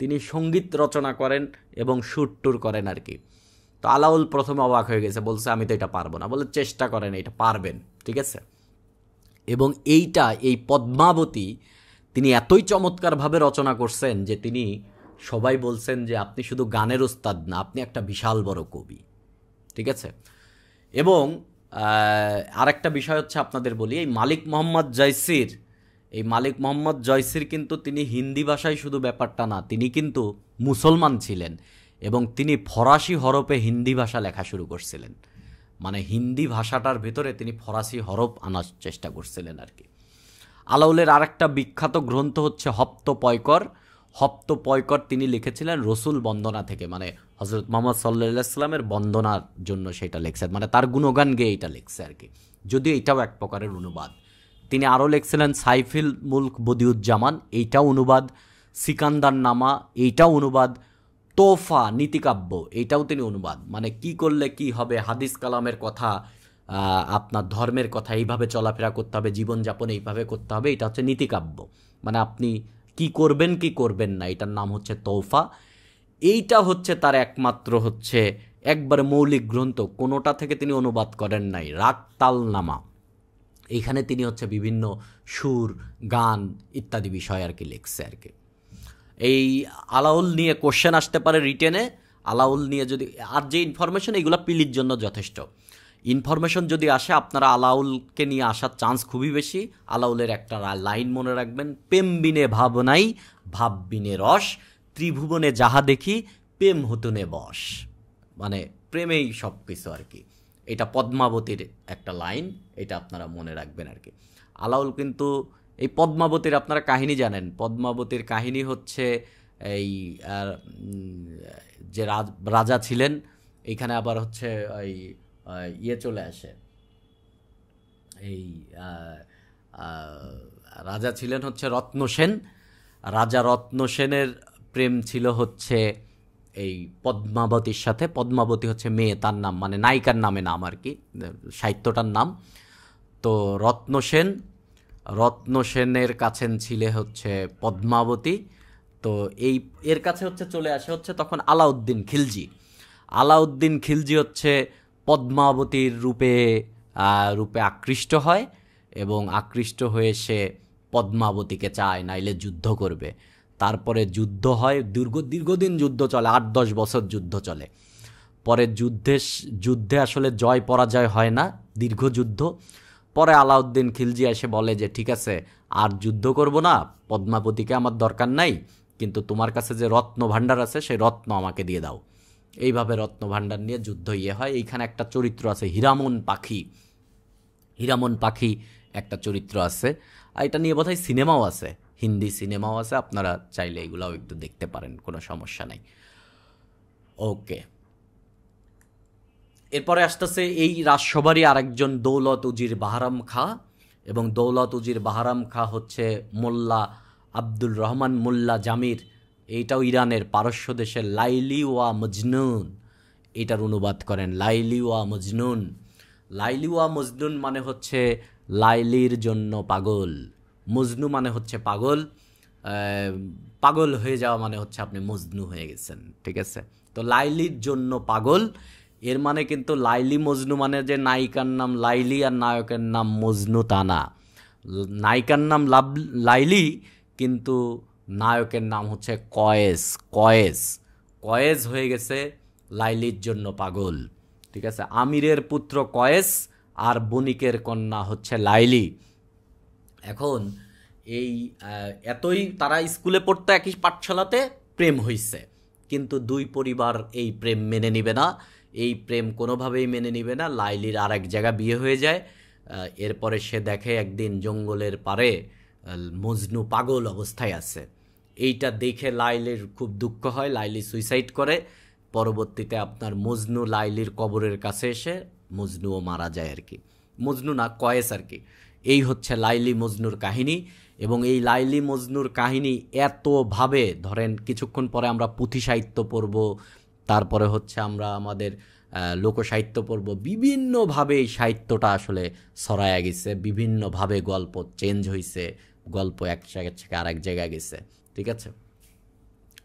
তিনি সঙ্গীত রচনা করেন এবং সুর টুর করেন আর কি তো আলাউল প্রথমে অবাক হয়ে গেছে বলছে আমি তো এটা পারবো না বলে চেষ্টা করেন এটা পারবেন ঠিক আছে এবং এইটা এই পদ্মাবতী তিনি এতই চমৎকারভাবে রচনা করছেন যে তিনি সবাই বলছেন যে আপনি শুধু গানের ওস্তাদ না আপনি একটা বিশাল বড় কবি ঠিক আছে এবং আরেকটা বিষয় হচ্ছে আপনাদের বলি এই মালিক মোহাম্মদ জয়সির এই মালিক মোহাম্মদ জয়সির কিন্তু তিনি হিন্দি ভাষায় শুধু ব্যাপারটা না তিনি কিন্তু মুসলমান ছিলেন এবং তিনি ফরাসি হরপে হিন্দি ভাষা লেখা শুরু করছিলেন মানে হিন্দি ভাষাটার ভেতরে তিনি ফরাসি হরপ আনার চেষ্টা করছিলেন আর কি আলাউলের আরেকটা বিখ্যাত গ্রন্থ হচ্ছে হপ্ত পয়কর হপ্ত পয়কর তিনি লিখেছিলেন রসুল বন্দনা থেকে মানে হজরত মোহাম্মদ সাল্লা বন্দনার জন্য সেটা লেখছে মানে তার গুণগান গেয়ে এটা লিখছে আর কি যদিও এটাও এক প্রকারের অনুবাদ তিনি আরও লিখছিলেন সাইফিল মুলক বদিউজ্জামান এইটাও অনুবাদ সিকান্দার নামা এইটাও অনুবাদ তোফা নীতিকাব্য এইটাও তিনি অনুবাদ মানে কি করলে কি হবে হাদিস কালামের কথা আপনার ধর্মের কথা এইভাবে চলাফেরা করতে হবে জীবনযাপন এইভাবে করতে হবে এটা হচ্ছে নীতিকাব্য মানে আপনি কি করবেন কি করবেন না এটার নাম হচ্ছে তোফা এইটা হচ্ছে তার একমাত্র হচ্ছে একবার মৌলিক গ্রন্থ কোনোটা থেকে তিনি অনুবাদ করেন নাই রাগতাল নামা এইখানে তিনি হচ্ছে বিভিন্ন সুর গান ইত্যাদি বিষয় আর কি লিখছে আর কি এই আলাউল নিয়ে কোশ্চেন আসতে পারে রিটেনে আলাউল নিয়ে যদি আর যে ইনফরমেশন এইগুলো পিলির জন্য যথেষ্ট ইনফরমেশন যদি আসে আপনারা আলাউলকে নিয়ে আসার চান্স খুবই বেশি আলাউলের একটা লাইন মনে রাখবেন বিনে ভাবনাই ভাববিনে রস ত্রিভুবনে যাহা দেখি প্রেম হতনে বস মানে প্রেমেই সব কিছু আর কি এটা পদ্মাবতীর একটা লাইন এটা আপনারা মনে রাখবেন আর কি আলাউল কিন্তু এই পদ্মাবতীর আপনারা কাহিনী জানেন পদ্মাবতীর কাহিনী হচ্ছে এই যে রাজা ছিলেন এইখানে আবার হচ্ছে এই ইয়ে চলে আসে এই রাজা ছিলেন হচ্ছে রত্নসেন রাজা রত্নসেনের প্রেম ছিল হচ্ছে এই পদ্মাবতীর সাথে পদ্মাবতী হচ্ছে মেয়ে তার নাম মানে নায়িকার নামে নাম আর কি সাহিত্যটার নাম তো রত্নসেন রত্নসেনের কাছেন ছিলে হচ্ছে পদ্মাবতী তো এই এর কাছে হচ্ছে চলে আসে হচ্ছে তখন আলাউদ্দিন খিলজি আলাউদ্দিন খিলজি হচ্ছে পদ্মাবতীর রূপে রূপে আকৃষ্ট হয় এবং আকৃষ্ট হয়ে সে পদ্মাবতীকে চায় নাইলে যুদ্ধ করবে তারপরে যুদ্ধ হয় দীর্ঘ দীর্ঘদিন যুদ্ধ চলে আট দশ বছর যুদ্ধ চলে পরে যুদ্ধে যুদ্ধে আসলে জয় পরাজয় হয় না দীর্ঘ যুদ্ধ পরে আলাউদ্দিন খিলজি এসে বলে যে ঠিক আছে আর যুদ্ধ করব না পদ্মাবতীকে আমার দরকার নাই কিন্তু তোমার কাছে যে রত্ন ভাণ্ডার আছে সেই রত্ন আমাকে দিয়ে দাও এইভাবে রত্ন ভাণ্ডার নিয়ে যুদ্ধ ইয়ে হয় এইখানে একটা চরিত্র আছে হীরামন পাখি হিরামন পাখি একটা চরিত্র আছে আর এটা নিয়ে বোধহয় সিনেমাও আছে হিন্দি সিনেমাও আছে আপনারা চাইলে এগুলাও একটু দেখতে পারেন কোনো সমস্যা নাই ওকে এরপরে আসতেছে এই রাজসভারই আরেকজন দৌলত উজির বাহারাম খা এবং দৌলত উজির বাহারাম খা হচ্ছে মোল্লা আব্দুল রহমান মোল্লা জামির এইটাও ইরানের পারস্য দেশের লাইলি ওয়া মজনুন এটার অনুবাদ করেন লাইলি ওয়া মজনুন লাইলি ওয়া মজনুন মানে হচ্ছে লাইলির জন্য পাগল মজনু মানে হচ্ছে পাগল পাগল হয়ে যাওয়া মানে হচ্ছে আপনি মজনু হয়ে গেছেন ঠিক আছে তো লাইলির জন্য পাগল এর মানে কিন্তু লাইলি মজনু মানে যে নায়িকার নাম লাইলি আর নায়কের নাম মজনু তা না নায়িকার নাম লাভ লাইলি কিন্তু নায়কের নাম হচ্ছে কয়েস কয়েস কয়েস হয়ে গেছে লাইলির জন্য পাগল ঠিক আছে আমিরের পুত্র কয়েস আর বণিকের কন্যা হচ্ছে লাইলি এখন এই এতই তারা স্কুলে পড়তো একই পাঠশালাতে প্রেম হইছে কিন্তু দুই পরিবার এই প্রেম মেনে নিবে না এই প্রেম কোনোভাবেই মেনে নিবে না লাইলির আর এক জায়গা বিয়ে হয়ে যায় এরপরে সে দেখে একদিন জঙ্গলের পারে মজনু পাগল অবস্থায় আছে এইটা দেখে লাইলির খুব দুঃখ হয় লাইলি সুইসাইড করে পরবর্তীতে আপনার মজনু লাইলির কবরের কাছে এসে মজনুও মারা যায় আর কি মজনু না কয়েস আর কি এই হচ্ছে লাইলি মজনুর কাহিনী এবং এই লাইলি মজনুর কাহিনী এতভাবে ধরেন কিছুক্ষণ পরে আমরা পুঁথি সাহিত্য পড়ব তারপরে হচ্ছে আমরা আমাদের লোকসাহিত্য পর্ব বিভিন্নভাবে এই সাহিত্যটা আসলে ছড়ায়া গেছে বিভিন্নভাবে গল্প চেঞ্জ হয়েছে গল্প এক জায়গা থেকে আরেক জায়গায় গেছে ঠিক আছে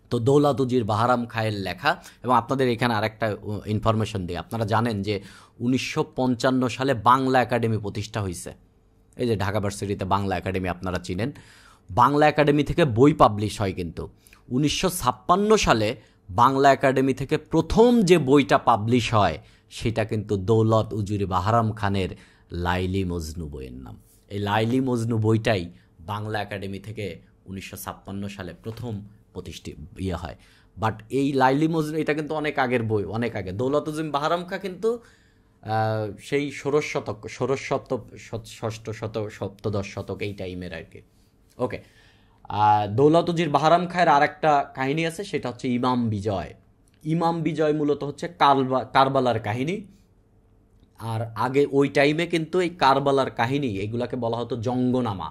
তো দৌলাতুজির বাহারাম খায়ের লেখা এবং আপনাদের এখানে আরেকটা ইনফরমেশন দিই আপনারা জানেন যে উনিশশো সালে বাংলা একাডেমি প্রতিষ্ঠা হয়েছে এই যে ঢাকা ভার্সিটিতে বাংলা একাডেমি আপনারা চিনেন বাংলা একাডেমি থেকে বই পাবলিশ হয় কিন্তু উনিশশো সালে বাংলা একাডেমি থেকে প্রথম যে বইটা পাবলিশ হয় সেটা কিন্তু দৌলত উজুরি বাহারাম খানের লাইলি মজনু বইয়ের নাম এই লাইলি মজনু বইটাই বাংলা একাডেমি থেকে উনিশশো সালে প্রথম প্রতিষ্ঠিত ইয়ে হয় বাট এই লাইলি মজনু এটা কিন্তু অনেক আগের বই অনেক আগে দৌলত উজুম বাহারাম খা কিন্তু সেই ষোড়শ শতক ষোড়শ সপ্ত ষষ্ঠ শত সপ্তদশ শতক এই টাইমের আর কি ওকে দৌলতজির বাহারাম খায়ের আর একটা কাহিনী আছে সেটা হচ্ছে ইমাম বিজয় ইমাম বিজয় মূলত হচ্ছে কারবা কারবালার কাহিনী আর আগে ওই টাইমে কিন্তু এই কারবালার কাহিনী এগুলাকে বলা হতো জঙ্গনামা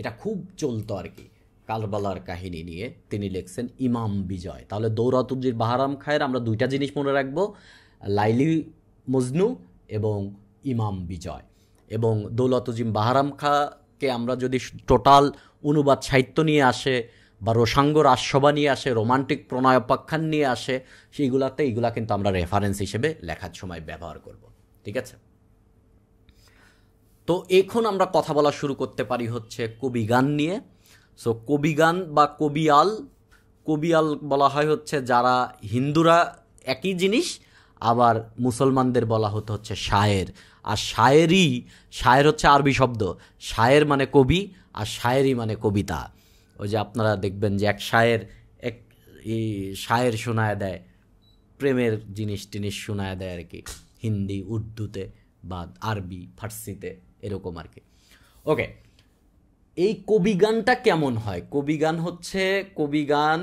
এটা খুব চলতো আর কি কারবালার কাহিনী নিয়ে তিনি লেখছেন ইমাম বিজয় তাহলে দৌরাতুজির বাহারাম খায়ের আমরা দুইটা জিনিস মনে রাখবো লাইলি মজনু এবং ইমাম বিজয় এবং দৌলতজিম বাহারাম খাকে আমরা যদি টোটাল অনুবাদ সাহিত্য নিয়ে আসে বা রোসাঙ্গ রাজসভা নিয়ে আসে রোমান্টিক প্রণয়োপাখ্যান নিয়ে আসে সেইগুলাতে এইগুলা কিন্তু আমরা রেফারেন্স হিসেবে লেখার সময় ব্যবহার করব ঠিক আছে তো এখন আমরা কথা বলা শুরু করতে পারি হচ্ছে কবিগান নিয়ে সো কবিগান বা কবিয়াল কবিয়াল বলা হয় হচ্ছে যারা হিন্দুরা একই জিনিস আবার মুসলমানদের বলা হতো হচ্ছে শায়ের আর শায়েরই শায়ের হচ্ছে আরবি শব্দ শায়ের মানে কবি আর শায়েরই মানে কবিতা ওই যে আপনারা দেখবেন যে এক শায়ের এক শায়ের শোনায় দেয় প্রেমের জিনিস টিনিস শোনায় দেয় আর কি হিন্দি উর্দুতে বা আরবি ফার্সিতে এরকম আর কি ওকে এই কবি গানটা কেমন হয় কবি গান হচ্ছে কবি গান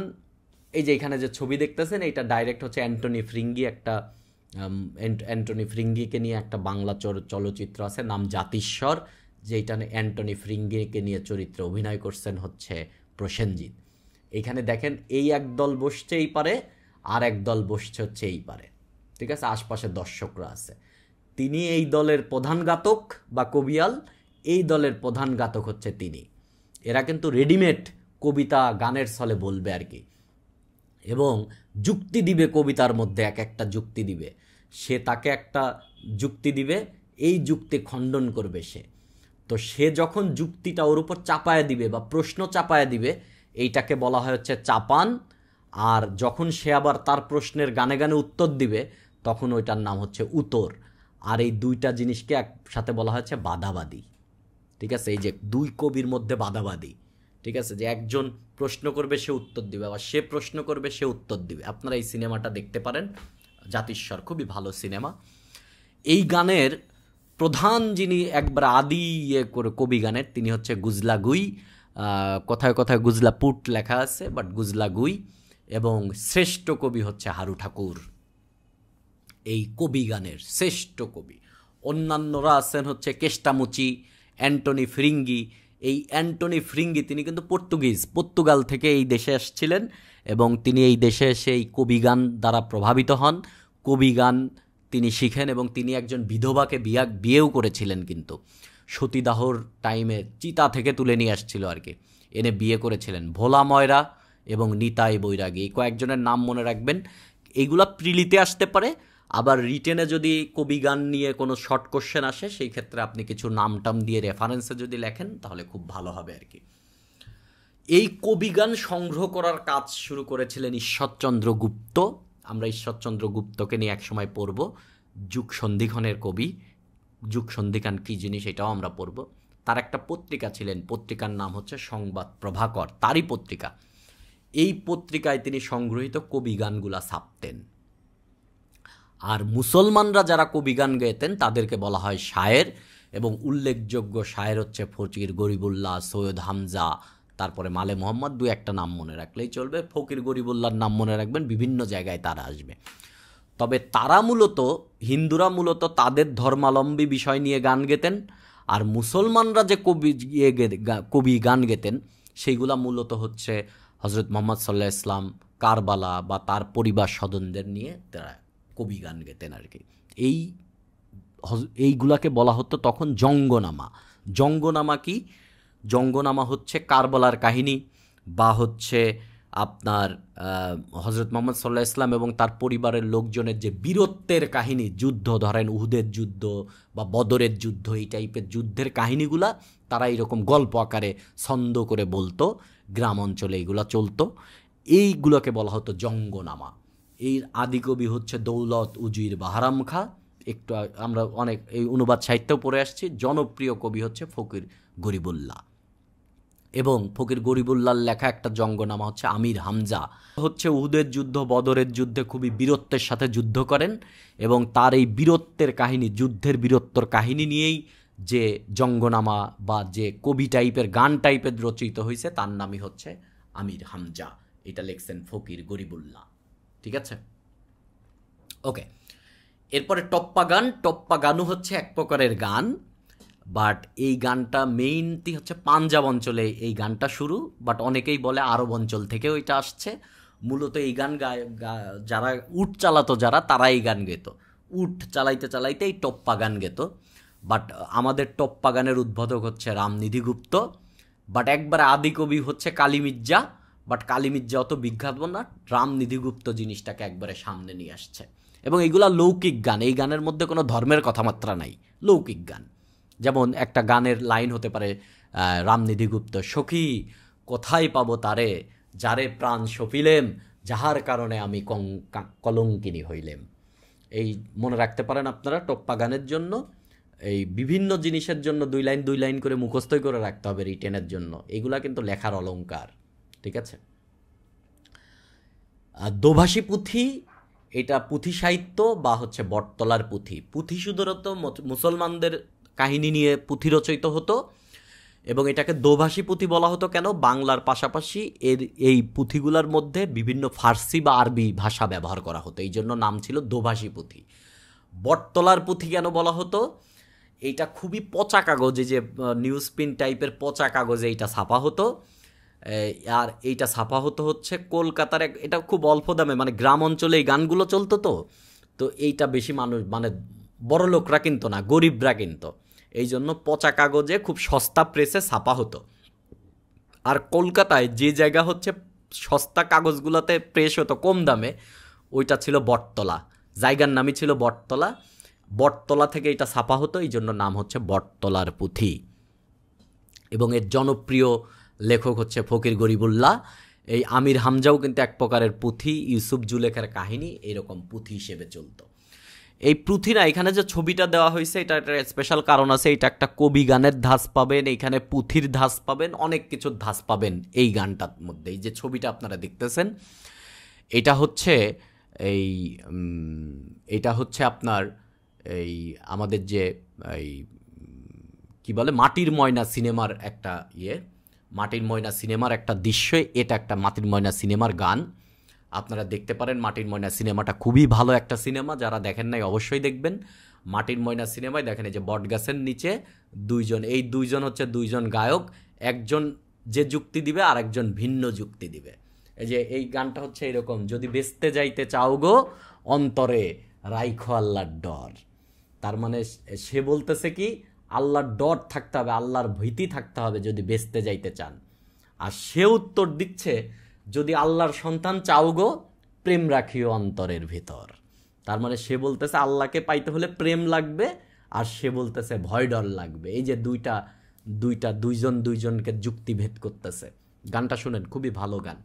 এই যে এখানে যে ছবি দেখতেছেন এটা ডাইরেক্ট হচ্ছে অ্যান্টনি ফ্রিঙ্গি একটা অ্যান্টনি ফ্রিঙ্গিকে নিয়ে একটা বাংলা চলচ্চিত্র আছে নাম জাতিস্বর যেটা অ্যান্টনি ফ্রিঙ্গিকে নিয়ে চরিত্রে অভিনয় করছেন হচ্ছে প্রসেনজিৎ এখানে দেখেন এই এক দল বসছে এই পারে আর এক দল বসছে হচ্ছে এই পারে ঠিক আছে আশপাশে দর্শকরা আছে তিনি এই দলের প্রধান গাতক বা কবিয়াল এই দলের প্রধান গাতক হচ্ছে তিনি এরা কিন্তু রেডিমেড কবিতা গানের ছলে বলবে আর কি এবং যুক্তি দিবে কবিতার মধ্যে এক একটা যুক্তি দিবে সে তাকে একটা যুক্তি দিবে এই যুক্তি খণ্ডন করবে সে তো সে যখন যুক্তিটা ওর উপর চাপায় দিবে বা প্রশ্ন চাপায় দিবে এইটাকে বলা হয় হচ্ছে চাপান আর যখন সে আবার তার প্রশ্নের গানে গানে উত্তর দিবে তখন ওইটার নাম হচ্ছে উত্তর আর এই দুইটা জিনিসকে একসাথে বলা হয়েছে বাদাবাদী ঠিক আছে এই যে দুই কবির মধ্যে বাদাবাদী ঠিক আছে যে একজন প্রশ্ন করবে সে উত্তর দিবে আবার সে প্রশ্ন করবে সে উত্তর দিবে আপনারা এই সিনেমাটা দেখতে পারেন জাতিস্বর খুবই ভালো সিনেমা এই গানের প্রধান যিনি একবার আদি ইয়ে করে কবি গানের তিনি হচ্ছে গুজলাগুই কথায় কথায় গুজলা পুট লেখা আছে বাট গুজলাগুই এবং শ্রেষ্ঠ কবি হচ্ছে হারু ঠাকুর এই কবি গানের শ্রেষ্ঠ কবি অন্যান্যরা আছেন হচ্ছে কেষ্টামুচি অ্যান্টনি ফ্রিঙ্গি এই অ্যান্টনি ফ্রিঙ্গি তিনি কিন্তু পর্তুগিজ পর্তুগাল থেকে এই দেশে আসছিলেন এবং তিনি এই দেশে সেই কবিগান দ্বারা প্রভাবিত হন কবিগান তিনি শিখেন এবং তিনি একজন বিধবাকে বিয়া বিয়েও করেছিলেন কিন্তু সতীদাহর টাইমে চিতা থেকে তুলে নিয়ে আসছিল আর কি এনে বিয়ে করেছিলেন ভোলা ময়রা এবং নিতাই বৈরাগী এই কয়েকজনের নাম মনে রাখবেন এইগুলা প্রিলিতে আসতে পারে আবার রিটেনে যদি কবি গান নিয়ে কোনো শর্ট কোশ্চেন আসে সেই ক্ষেত্রে আপনি কিছু নাম টাম দিয়ে রেফারেন্সে যদি লেখেন তাহলে খুব ভালো হবে আর কি এই কবিগান সংগ্রহ করার কাজ শুরু করেছিলেন ঈশ্বরচন্দ্র গুপ্ত আমরা ঈশ্বরচন্দ্র গুপ্তকে নিয়ে একসময় পড়ব যুগ সন্ধিক্ষণের কবি যুগ সন্ধিকান কী জিনিস এটাও আমরা পড়ব তার একটা পত্রিকা ছিলেন পত্রিকার নাম হচ্ছে সংবাদ প্রভাকর তারই পত্রিকা এই পত্রিকায় তিনি সংগ্রহীত কবি ছাপতেন আর মুসলমানরা যারা কবি গান গেয়েতেন তাদেরকে বলা হয় শায়ের এবং উল্লেখযোগ্য শায়ের হচ্ছে ফকির গরিবুল্লাহ সৈয়দ হামজা তারপরে মালে মোহাম্মদ দু একটা নাম মনে রাখলেই চলবে ফকির গরিবুল্লার নাম মনে রাখবেন বিভিন্ন জায়গায় তারা আসবে তবে তারা মূলত হিন্দুরা মূলত তাদের ধর্মালম্বী বিষয় নিয়ে গান গেতেন আর মুসলমানরা যে কবি ইয়ে কবি গান গেতেন সেইগুলা মূলত হচ্ছে হজরত মোহাম্মদ সাল্লাহ ইসলাম কারবালা বা তার পরিবার সদনদের নিয়ে তারা কবি গান গেতেন আর কি এই এইগুলাকে বলা হতো তখন জঙ্গনামা জঙ্গনামা কি জঙ্গনামা হচ্ছে কারবলার কাহিনী বা হচ্ছে আপনার হজরত মোহাম্মদ সাল্লাহ ইসলাম এবং তার পরিবারের লোকজনের যে বীরত্বের কাহিনী যুদ্ধ ধরেন উহুদের যুদ্ধ বা বদরের যুদ্ধ এই টাইপের যুদ্ধের কাহিনীগুলা তারা এরকম গল্প আকারে ছন্দ করে বলতো গ্রাম অঞ্চলে এইগুলা চলতো এইগুলোকে বলা হতো জঙ্গনামা এই আদিকবি হচ্ছে দৌলত উজির বাহারাম খা একটু আমরা অনেক এই অনুবাদ সাহিত্যেও পড়ে আসছি জনপ্রিয় কবি হচ্ছে ফকির গরিবুল্লাহ এবং ফকির গরিবুল্লার লেখা একটা জঙ্গনামা হচ্ছে আমির হামজা হচ্ছে উহুদের যুদ্ধ বদরের যুদ্ধে খুবই বীরত্বের সাথে যুদ্ধ করেন এবং তার এই বীরত্বের কাহিনী যুদ্ধের বীরত্বর কাহিনী নিয়েই যে জঙ্গনামা বা যে কবি টাইপের গান টাইপের রচিত হয়েছে তার নামই হচ্ছে আমির হামজা এটা লেখছেন ফকির গরিবুল্লাহ ঠিক আছে ওকে এরপরে টপ্পা গান টপ্পা গানও হচ্ছে এক প্রকারের গান বাট এই গানটা মেইনটি হচ্ছে পাঞ্জাব অঞ্চলে এই গানটা শুরু বাট অনেকেই বলে আরব অঞ্চল থেকেও ওইটা আসছে মূলত এই গান গায় যারা উট চালাতো যারা তারা এই গান গেত উট চালাইতে চালাইতে এই টপ্পা গান গেত বাট আমাদের টপ্পা গানের উদ্বোধক হচ্ছে রামনিধি গুপ্ত বাট একবার আদি কবি হচ্ছে কালী মির্জা বাট কালী মির্জা অত বিখ্যাত না রামনিধি গুপ্ত জিনিসটাকে একবারে সামনে নিয়ে আসছে এবং এগুলা লৌকিক গান এই গানের মধ্যে কোনো ধর্মের কথামাত্রা নাই লৌকিক গান যেমন একটা গানের লাইন হতে পারে রামনিধি গুপ্ত সখী কোথায় পাবো তারে যারে প্রাণ সপিলেম যাহার কারণে আমি কং কলঙ্কিনী হইলেম এই মনে রাখতে পারেন আপনারা টপ্পা গানের জন্য এই বিভিন্ন জিনিসের জন্য দুই লাইন দুই লাইন করে মুখস্থই করে রাখতে হবে রিটেনের জন্য এগুলা কিন্তু লেখার অলঙ্কার ঠিক আছে দোভাষী পুঁথি এটা পুঁথি সাহিত্য বা হচ্ছে বটতলার পুঁথি পুঁথি শুধুরত মুসলমানদের কাহিনী নিয়ে পুঁথি রচিত হতো এবং এটাকে দোভাষী পুঁথি বলা হতো কেন বাংলার পাশাপাশি এর এই পুঁথিগুলোর মধ্যে বিভিন্ন ফার্সি বা আরবি ভাষা ব্যবহার করা হতো এই জন্য নাম ছিল দোভাষী পুঁথি বটতলার পুঁথি কেন বলা হতো এইটা খুবই পচা কাগজে যে নিউজ পিন টাইপের পচা কাগজে এইটা ছাপা হতো আর এইটা ছাপা হতো হচ্ছে কলকাতার এক এটা খুব অল্প দামে মানে গ্রাম অঞ্চলে এই গানগুলো চলতো তো তো এইটা বেশি মানুষ মানে বড় লোকরা কিনতো না গরিবরা কিনতো এই জন্য পচা কাগজে খুব সস্তা প্রেসে ছাপা হতো আর কলকাতায় যে জায়গা হচ্ছে সস্তা কাগজগুলোতে প্রেস হতো কম দামে ওইটা ছিল বটতলা জায়গার নামই ছিল বটতলা বটতলা থেকে এটা ছাপা হতো এই জন্য নাম হচ্ছে বটতলার পুঁথি এবং এর জনপ্রিয় লেখক হচ্ছে ফকির গরিবুল্লাহ এই আমির হামজাও কিন্তু এক প্রকারের পুঁথি ইউসুফ জুলেখার কাহিনী এরকম পুঁথি হিসেবে চলত এই পুথিনা এখানে যে ছবিটা দেওয়া হয়েছে এটা একটা স্পেশাল কারণ আছে এটা একটা কবি গানের ধাস পাবেন এইখানে পুথির ধাস পাবেন অনেক কিছুর ধাস পাবেন এই গানটার মধ্যে এই যে ছবিটা আপনারা দেখতেছেন এটা হচ্ছে এই এটা হচ্ছে আপনার এই আমাদের যে এই কি বলে মাটির ময়না সিনেমার একটা ইয়ে মাটির ময়না সিনেমার একটা দৃশ্য এটা একটা মাটির ময়না সিনেমার গান আপনারা দেখতে পারেন মাটির ময়না সিনেমাটা খুবই ভালো একটা সিনেমা যারা দেখেন নাই অবশ্যই দেখবেন মাটির ময়না সিনেমায় দেখেন এই যে বটগাছের নিচে দুইজন এই দুইজন হচ্ছে দুইজন গায়ক একজন যে যুক্তি দিবে আর একজন ভিন্ন যুক্তি দিবে এই যে এই গানটা হচ্ছে এরকম যদি বেচতে যাইতে চাও গো অন্তরে রাইখো আল্লাহর ডর তার মানে সে বলতেছে কি আল্লাহর ডর থাকতে হবে আল্লাহর ভীতি থাকতে হবে যদি বেচতে যাইতে চান আর সে উত্তর দিচ্ছে যদি আল্লাহর সন্তান চাও গো প্রেম রাখিও অন্তরের ভিতর তার মানে সে বলতেছে আল্লাহকে পাইতে হলে প্রেম লাগবে আর সে বলতেছে ভয় ডর লাগবে এই যে দুইটা দুইটা দুইজন দুইজনকে যুক্তিভেদ করতেছে গানটা শুনেন খুবই ভালো গান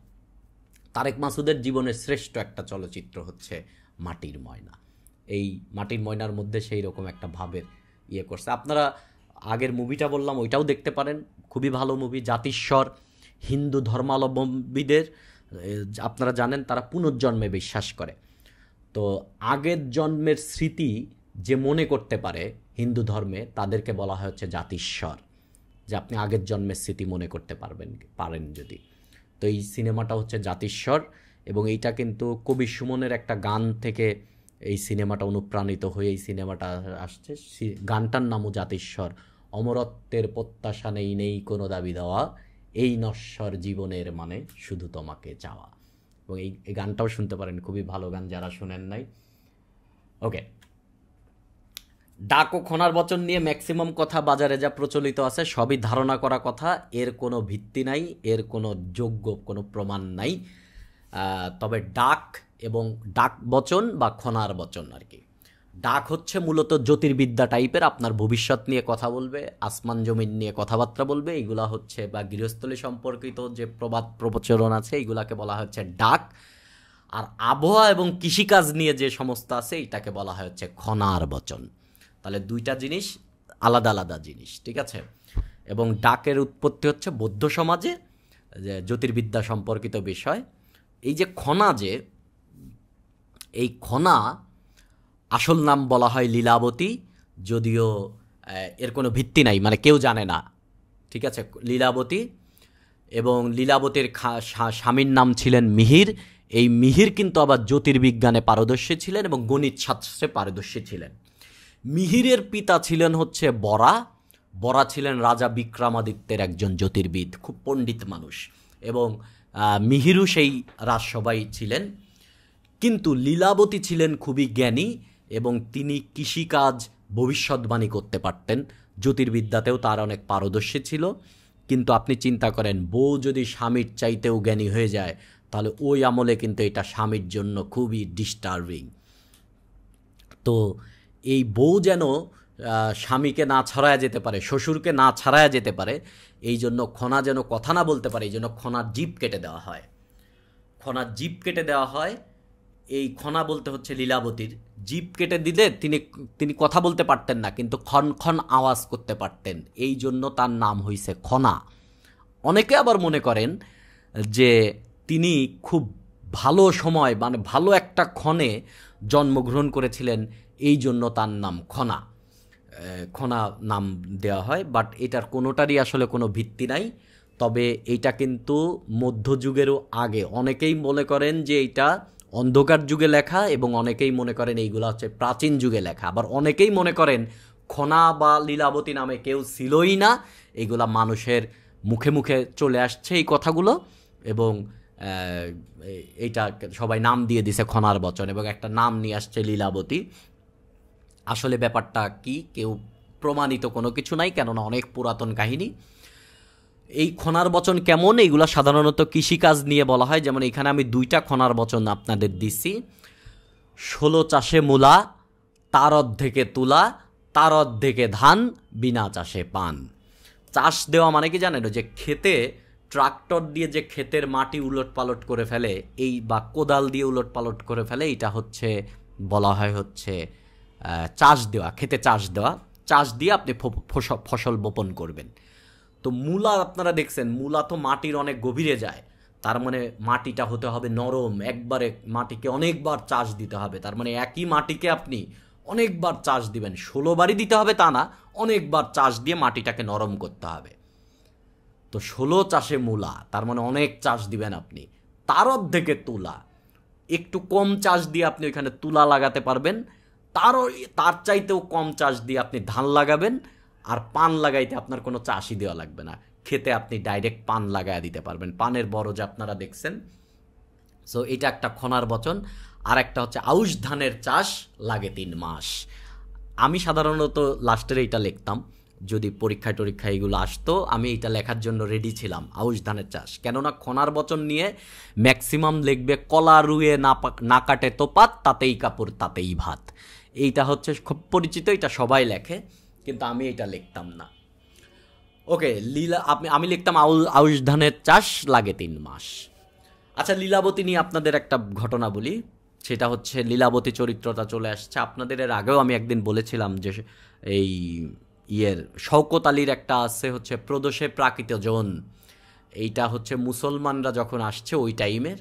তারেক মাসুদের জীবনের শ্রেষ্ঠ একটা চলচ্চিত্র হচ্ছে মাটির ময়না এই মাটির ময়নার মধ্যে সেই রকম একটা ভাবের ইয়ে করছে আপনারা আগের মুভিটা বললাম ওইটাও দেখতে পারেন খুবই ভালো মুভি জাতিস্বর হিন্দু ধর্মাবলম্বীদের আপনারা জানেন তারা পুনর্জন্মে বিশ্বাস করে তো আগের জন্মের স্মৃতি যে মনে করতে পারে হিন্দু ধর্মে তাদেরকে বলা হচ্ছে জাতিস্বর যে আপনি আগের জন্মের স্মৃতি মনে করতে পারবেন পারেন যদি তো এই সিনেমাটা হচ্ছে জাতিস্বর এবং এইটা কিন্তু কবি সুমনের একটা গান থেকে এই সিনেমাটা অনুপ্রাণিত হয়ে এই সিনেমাটা আসছে গানটার নামও জাতিস্বর অমরত্বের প্রত্যাশা নেই নেই কোনো দাবি দেওয়া এই নশ্বর জীবনের মানে শুধু তোমাকে চাওয়া এবং এই গানটাও শুনতে পারেন খুবই ভালো গান যারা শোনেন নাই ওকে ডাক ও খনার বচন নিয়ে ম্যাক্সিমাম কথা বাজারে যা প্রচলিত আছে সবই ধারণা করা কথা এর কোনো ভিত্তি নাই এর কোনো যোগ্য কোনো প্রমাণ নাই তবে ডাক এবং ডাক বচন বা খনার বচন আর কি ডাক হচ্ছে মূলত জ্যোতির্বিদ্যা টাইপের আপনার ভবিষ্যৎ নিয়ে কথা বলবে আসমান জমিন নিয়ে কথাবার্তা বলবে এইগুলা হচ্ছে বা গৃহস্থলী সম্পর্কিত যে প্রবাদ প্রচলন আছে এইগুলাকে বলা হচ্ছে ডাক আর আবহাওয়া এবং কৃষিকাজ নিয়ে যে সমস্ত আছে এটাকে বলা হয় হচ্ছে খনার বচন তাহলে দুইটা জিনিস আলাদা আলাদা জিনিস ঠিক আছে এবং ডাকের উৎপত্তি হচ্ছে বৌদ্ধ সমাজে যে জ্যোতির্বিদ্যা সম্পর্কিত বিষয় এই যে খনা যে এই খনা আসল নাম বলা হয় লীলাবতী যদিও এর কোনো ভিত্তি নাই মানে কেউ জানে না ঠিক আছে লীলাবতী এবং লীলাবতীর স্বামীর নাম ছিলেন মিহির এই মিহির কিন্তু আবার জ্যোতির্বিজ্ঞানে পারদর্শী ছিলেন এবং গণিত শাস্ত্রে পারদর্শী ছিলেন মিহিরের পিতা ছিলেন হচ্ছে বরা বরা ছিলেন রাজা বিক্রমাদিত্যের একজন জ্যোতির্বিদ খুব পণ্ডিত মানুষ এবং মিহিরু সেই রাজসভায় ছিলেন কিন্তু লীলাবতী ছিলেন খুবই জ্ঞানী এবং তিনি কৃষিকাজ ভবিষ্যৎবাণী করতে পারতেন জ্যোতির্বিদ্যাতেও তার অনেক পারদর্শী ছিল কিন্তু আপনি চিন্তা করেন বউ যদি স্বামীর চাইতেও জ্ঞানী হয়ে যায় তাহলে ওই আমলে কিন্তু এটা স্বামীর জন্য খুবই ডিস্টার্বিং তো এই বউ যেন স্বামীকে না ছাড়ায় যেতে পারে শ্বশুরকে না ছাড়ায়া যেতে পারে এই জন্য খনা যেন কথা না বলতে পারে এই জন্য খনার জিপ কেটে দেওয়া হয় খনার জিপ কেটে দেওয়া হয় এই খনা বলতে হচ্ছে লীলাবতীর জীব কেটে দিলে তিনি তিনি কথা বলতে পারতেন না কিন্তু খন খন আওয়াজ করতে পারতেন এই জন্য তার নাম হইছে খনা অনেকে আবার মনে করেন যে তিনি খুব ভালো সময় মানে ভালো একটা ক্ষণে জন্মগ্রহণ করেছিলেন এই জন্য তার নাম খনা খনা নাম দেওয়া হয় বাট এটার কোনোটারই আসলে কোনো ভিত্তি নাই তবে এটা কিন্তু মধ্যযুগেরও আগে অনেকেই মনে করেন যে এটা অন্ধকার যুগে লেখা এবং অনেকেই মনে করেন এইগুলো হচ্ছে প্রাচীন যুগে লেখা আবার অনেকেই মনে করেন খনা বা লীলাবতী নামে কেউ ছিলই না এগুলা মানুষের মুখে মুখে চলে আসছে এই কথাগুলো এবং এইটা সবাই নাম দিয়ে দিছে খনার বচন এবং একটা নাম নিয়ে আসছে লীলাবতী আসলে ব্যাপারটা কি কেউ প্রমাণিত কোনো কিছু নাই কেননা অনেক পুরাতন কাহিনী এই খনার বচন কেমন এইগুলো সাধারণত কৃষিকাজ নিয়ে বলা হয় যেমন এখানে আমি দুইটা খনার বচন আপনাদের দিছি ষোলো চাষে মূলা তার অর্ধেকে তুলা তার অর্ধেকে ধান বিনা চাষে পান চাষ দেওয়া মানে কি জানেন যে খেতে ট্রাক্টর দিয়ে যে ক্ষেতের মাটি উলট পালট করে ফেলে এই বা কোদাল দিয়ে উলট পালট করে ফেলে এটা হচ্ছে বলা হয় হচ্ছে চাষ দেওয়া খেতে চাষ দেওয়া চাষ দিয়ে আপনি ফসল বপন করবেন তো মূলা আপনারা দেখছেন মূলা তো মাটির অনেক গভীরে যায় তার মানে মাটিটা হতে হবে নরম একবারে মাটিকে অনেকবার চাষ দিতে হবে তার মানে একই মাটিকে আপনি অনেকবার চাষ দিবেন ষোলোবারই দিতে হবে তা না অনেকবার চাষ দিয়ে মাটিটাকে নরম করতে হবে তো ষোলো চাষে মূলা তার মানে অনেক চাষ দিবেন আপনি তার অর্ধেকে তুলা একটু কম চাষ দিয়ে আপনি ওইখানে তুলা লাগাতে পারবেন তারও তার চাইতেও কম চাষ দিয়ে আপনি ধান লাগাবেন আর পান লাগাইতে আপনার কোনো চাষি দেওয়া লাগবে না খেতে আপনি ডাইরেক্ট পান লাগায় দিতে পারবেন পানের যে আপনারা দেখছেন সো এটা একটা খনার বচন আর একটা হচ্ছে আউশ ধানের চাষ লাগে তিন মাস আমি সাধারণত লাস্টের এইটা লিখতাম যদি পরীক্ষা টরীক্ষা এগুলো আসতো আমি এটা লেখার জন্য রেডি ছিলাম আউশ ধানের চাষ কেননা খনার বচন নিয়ে ম্যাক্সিমাম লিখবে কলা রুয়ে না কাটে তোপাত তাতেই কাপড় তাতেই ভাত এইটা হচ্ছে খুব পরিচিত এটা সবাই লেখে কিন্তু আমি এটা লিখতাম না ওকে লীলা আপনি আমি লিখতাম আউল আউশ ধানের চাষ লাগে তিন মাস আচ্ছা লীলাবতী নিয়ে আপনাদের একটা ঘটনা বলি সেটা হচ্ছে লীলাবতী চরিত্রটা চলে আসছে আপনাদের এর আগেও আমি একদিন বলেছিলাম যে এই ইয়ের শওকত আলীর একটা আছে হচ্ছে প্রদোষে প্রাকৃত জন এইটা হচ্ছে মুসলমানরা যখন আসছে ওই টাইমের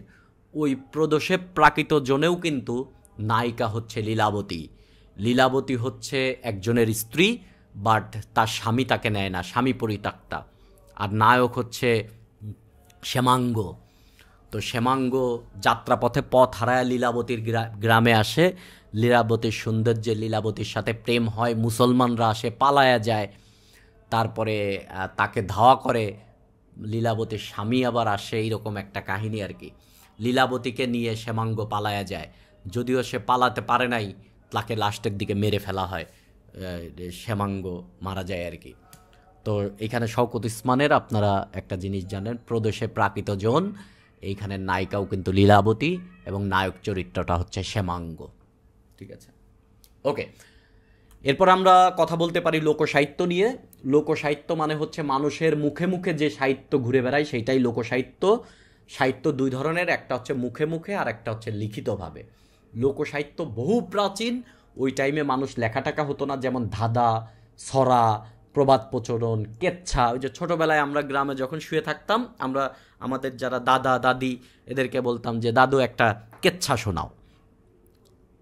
ওই প্রদোষে প্রাকৃত জনেও কিন্তু নায়িকা হচ্ছে লীলাবতী লীলাবতী হচ্ছে একজনের স্ত্রী বাট তার স্বামী তাকে নেয় না স্বামী পরিত্যক্তা আর নায়ক হচ্ছে শ্যামাঙ্গ তো শ্যামাঙ্গ যাত্রাপথে পথ হারায় লীলাবতীর গ্রামে আসে লীলাবতীর সৌন্দর্যে লীলাবতীর সাথে প্রেম হয় মুসলমানরা আসে পালায়া যায় তারপরে তাকে ধাওয়া করে লীলাবতীর স্বামী আবার আসে এইরকম একটা কাহিনী আর কি লীলাবতীকে নিয়ে শ্যামাঙ্গ পালায়া যায় যদিও সে পালাতে পারে নাই তাকে লাস্টের দিকে মেরে ফেলা হয় শ্যামাঙ্গ মারা যায় আর কি তো এখানে শওকত ইসমানের আপনারা একটা জিনিস জানেন প্রদেশে প্রাকৃত জন এইখানে নায়িকাও কিন্তু লীলাবতী এবং নায়ক চরিত্রটা হচ্ছে শ্যামাঙ্গ ঠিক আছে ওকে এরপর আমরা কথা বলতে পারি লোকসাহিত্য নিয়ে লোকসাহিত্য মানে হচ্ছে মানুষের মুখে মুখে যে সাহিত্য ঘুরে বেড়ায় সেইটাই লোকসাহিত্য সাহিত্য দুই ধরনের একটা হচ্ছে মুখে মুখে আর একটা হচ্ছে লিখিতভাবে লোকসাহিত্য বহু প্রাচীন ওই টাইমে মানুষ লেখা টাকা হতো না যেমন ধাঁধা সরা প্রবাদ প্রচলন কেচ্ছা ওই যে ছোটোবেলায় আমরা গ্রামে যখন শুয়ে থাকতাম আমরা আমাদের যারা দাদা দাদি এদেরকে বলতাম যে দাদু একটা কেচ্ছা শোনাও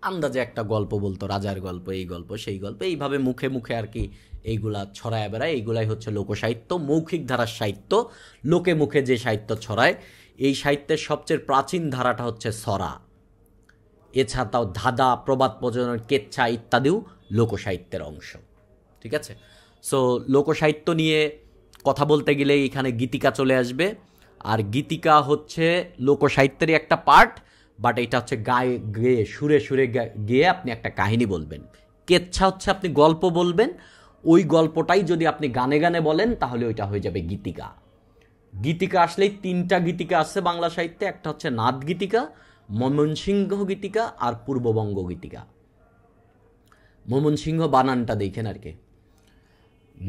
আন্দাজে একটা গল্প বলতো রাজার গল্প এই গল্প সেই গল্প এইভাবে মুখে মুখে আর কি এইগুলা ছড়ায় বেড়ায় এইগুলাই হচ্ছে লোকসাহিত্য মৌখিক ধারার সাহিত্য লোকে মুখে যে সাহিত্য ছড়ায় এই সাহিত্যের সবচেয়ে প্রাচীন ধারাটা হচ্ছে সরা এছাড়াও ধাঁধা প্রবাদ প্রজনন কেচ্ছা ইত্যাদিও লোকসাহিত্যের অংশ ঠিক আছে সো লোকসাহিত্য নিয়ে কথা বলতে গেলে এখানে গীতিকা চলে আসবে আর গীতিকা হচ্ছে লোকসাহিত্যেরই একটা পার্ট বাট এটা হচ্ছে গায়ে গেয়ে সুরে সুরে গিয়ে আপনি একটা কাহিনী বলবেন কেচ্ছা হচ্ছে আপনি গল্প বলবেন ওই গল্পটাই যদি আপনি গানে গানে বলেন তাহলে ওইটা হয়ে যাবে গীতিকা গীতিকা আসলেই তিনটা গীতিকা আছে বাংলা সাহিত্যে একটা হচ্ছে নাদ গীতিকা ময়মনসিংহ গীতিকা আর পূর্ববঙ্গ গীতিকা ময়মনসিংহ বানানটা দেখেন আর কি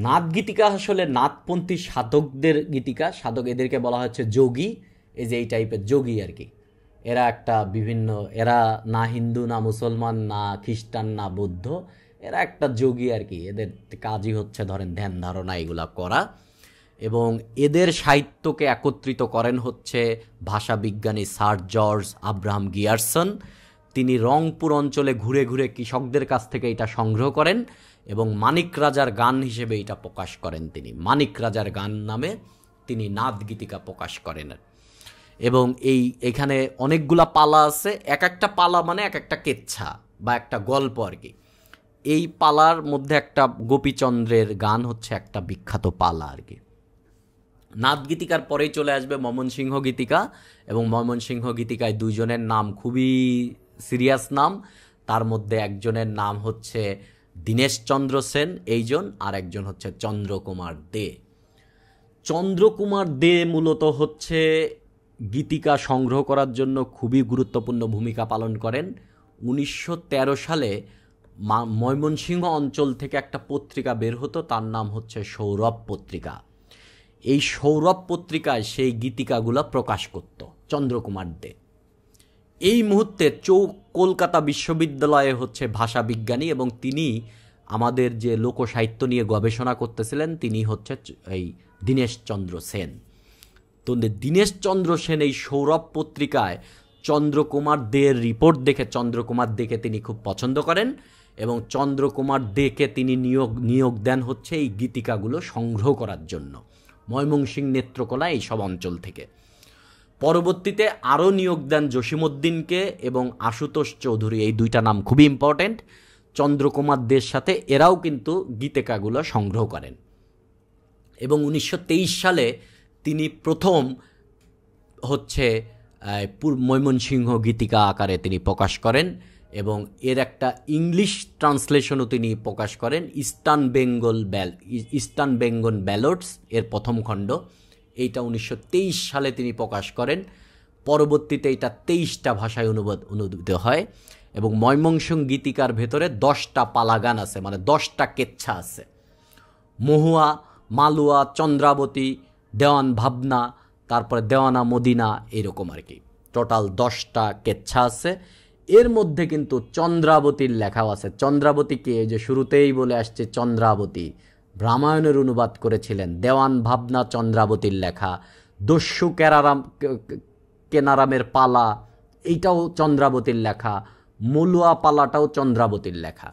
নাদ গীতিকা আসলে নাদপন্থী সাধকদের গীতিকা সাধক এদেরকে বলা হচ্ছে যোগী এই যে এই টাইপের যোগী আর কি এরা একটা বিভিন্ন এরা না হিন্দু না মুসলমান না খ্রিস্টান না বৌদ্ধ এরা একটা যোগী আর কি এদের কাজই হচ্ছে ধরেন ধ্যান ধারণা এগুলা করা এবং এদের সাহিত্যকে একত্রিত করেন হচ্ছে ভাষাবিজ্ঞানী স্যার জর্জ আব্রাহাম গিয়ারসন তিনি রংপুর অঞ্চলে ঘুরে ঘুরে কৃষকদের কাছ থেকে এটা সংগ্রহ করেন এবং মানিক রাজার গান হিসেবে এটা প্রকাশ করেন তিনি মানিক রাজার গান নামে তিনি নাদ গীতিকা প্রকাশ করেন এবং এই এখানে অনেকগুলা পালা আছে এক একটা পালা মানে এক একটা কেচ্ছা বা একটা গল্প আর কি এই পালার মধ্যে একটা গোপীচন্দ্রের গান হচ্ছে একটা বিখ্যাত পালা আর কি নাথ গীতিকার পরেই চলে আসবে মমন সিংহ গীতিকা এবং মমন সিংহ গীতিকায় দুইজনের নাম খুবই সিরিয়াস নাম তার মধ্যে একজনের নাম হচ্ছে দীনেশচন্দ্র সেন এইজন আর একজন হচ্ছে চন্দ্রকুমার দে চন্দ্রকুমার দে মূলত হচ্ছে গীতিকা সংগ্রহ করার জন্য খুবই গুরুত্বপূর্ণ ভূমিকা পালন করেন উনিশশো সালে ময়মনসিংহ অঞ্চল থেকে একটা পত্রিকা বের হতো তার নাম হচ্ছে সৌরভ পত্রিকা এই সৌরভ পত্রিকায় সেই গীতিকাগুলো প্রকাশ করত চন্দ্রকুমার দে এই মুহূর্তে চৌ কলকাতা বিশ্ববিদ্যালয়ে হচ্ছে ভাষা বিজ্ঞানী এবং তিনি আমাদের যে লোকসাহিত্য নিয়ে গবেষণা করতেছিলেন তিনি হচ্ছে এই দীনেশচন্দ্র সেন তো দীনেশচন্দ্র সেন এই সৌরভ পত্রিকায় চন্দ্রকুমার দের রিপোর্ট দেখে চন্দ্রকুমার দেকে তিনি খুব পছন্দ করেন এবং চন্দ্রকুমার দেকে তিনি নিয়োগ নিয়োগ দেন হচ্ছে এই গীতিকাগুলো সংগ্রহ করার জন্য ময়মনসিংহ নেত্রকোলা এই সব অঞ্চল থেকে পরবর্তীতে আরও নিয়োগ দেন জসীমউদ্দিনকে এবং আশুতোষ চৌধুরী এই দুইটা নাম খুবই ইম্পর্ট্যান্ট চন্দ্রকুমার দের সাথে এরাও কিন্তু গীতিকাগুলো সংগ্রহ করেন এবং উনিশশো সালে তিনি প্রথম হচ্ছে ময়মনসিংহ গীতিকা আকারে তিনি প্রকাশ করেন এবং এর একটা ইংলিশ ট্রান্সলেশনও তিনি প্রকাশ করেন Eastern Bengal ballad Eastern Bengal ballads এর প্রথম খণ্ড এইটা উনিশশো সালে তিনি প্রকাশ করেন পরবর্তীতে এটা তেইশটা ভাষায় অনুবাদ অনুদিত হয় এবং ময়মংসং গীতিকার ভেতরে দশটা পালাগান আছে মানে দশটা কেচ্ছা আছে মহুয়া মালুয়া চন্দ্রাবতী দেওয়ান ভাবনা তারপরে দেওয়ানা মদিনা এরকম আর কি টোটাল দশটা কেচ্ছা আছে এর মধ্যে কিন্তু চন্দ্রাবতীর লেখাও আছে চন্দ্রাবতীকে যে শুরুতেই বলে আসছে চন্দ্রাবতী রামায়ণের অনুবাদ করেছিলেন দেওয়ান ভাবনা চন্দ্রাবতীর লেখা দস্যু কেরারাম কেনারামের পালা এইটাও চন্দ্রাবতীর লেখা মলুয়া পালাটাও চন্দ্রাবতীর লেখা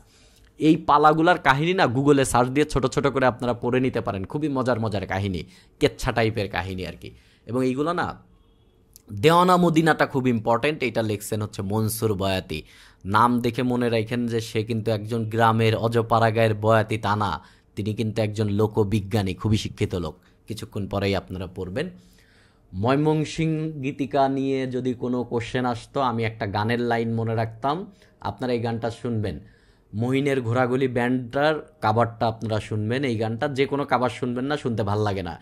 এই পালাগুলার কাহিনী না গুগলে সার্চ দিয়ে ছোট ছোট করে আপনারা পড়ে নিতে পারেন খুবই মজার মজার কাহিনী কেচ্ছা টাইপের কাহিনী আর কি এবং এইগুলো না দেওয়ানা মদিনাটা খুব ইম্পর্টেন্ট এটা লিখছেন হচ্ছে মনসুর বয়াতি নাম দেখে মনে রাখেন যে সে কিন্তু একজন গ্রামের অজপাড়াগায়ের বয়াতি তা না তিনি কিন্তু একজন লোকবিজ্ঞানী খুবই শিক্ষিত লোক কিছুক্ষণ পরেই আপনারা পড়বেন ময়মংসিং গীতিকা নিয়ে যদি কোনো কোশ্চেন আসতো আমি একটা গানের লাইন মনে রাখতাম আপনারা এই গানটা শুনবেন মহিনের ঘোরাগুলি ব্যান্ডটার কাবারটা আপনারা শুনবেন এই গানটা যে কোনো কাবার শুনবেন না শুনতে ভাল লাগে না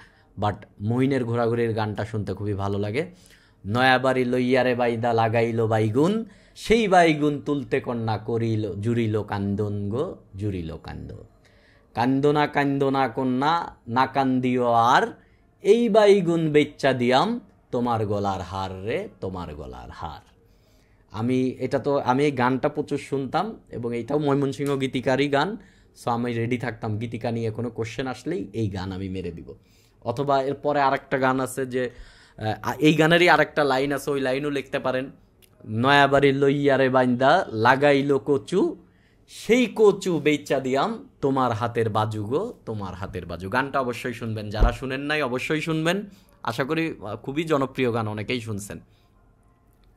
বাট মহিনের ঘোরাঘুরির গানটা শুনতে খুবই ভালো লাগে নয়াবাড়ি লইয়ারে বাইদা লাগাইল বাইগুন সেই বাইগুন তুলতে কন্যা করিল জুড়িল কান্দন গো জুড়িল কান্দ কান্দনা কান্দনা কন্যা না কান্দিও আর এই বাইগুন বেচ্চা দিয়াম তোমার গলার হার রে তোমার গলার হার আমি এটা তো আমি এই গানটা প্রচুর শুনতাম এবং এইটাও ময়মনসিংহ গীতিকারই গান সো আমি রেডি থাকতাম গীতিকা নিয়ে কোনো কোশ্চেন আসলেই এই গান আমি মেরে দিব অথবা এরপরে আরেকটা গান আছে যে এই গানেরই আরেকটা লাইন আছে ওই লাইনও লিখতে পারেন নয়াবাড়ি লইয়ারে বাইন্দা লাগাইলো কচু সেই কচু বেইচা দিয়াম তোমার হাতের বাজু গো তোমার হাতের বাজু গানটা অবশ্যই শুনবেন যারা শুনেন নাই অবশ্যই শুনবেন আশা করি খুবই জনপ্রিয় গান অনেকেই শুনছেন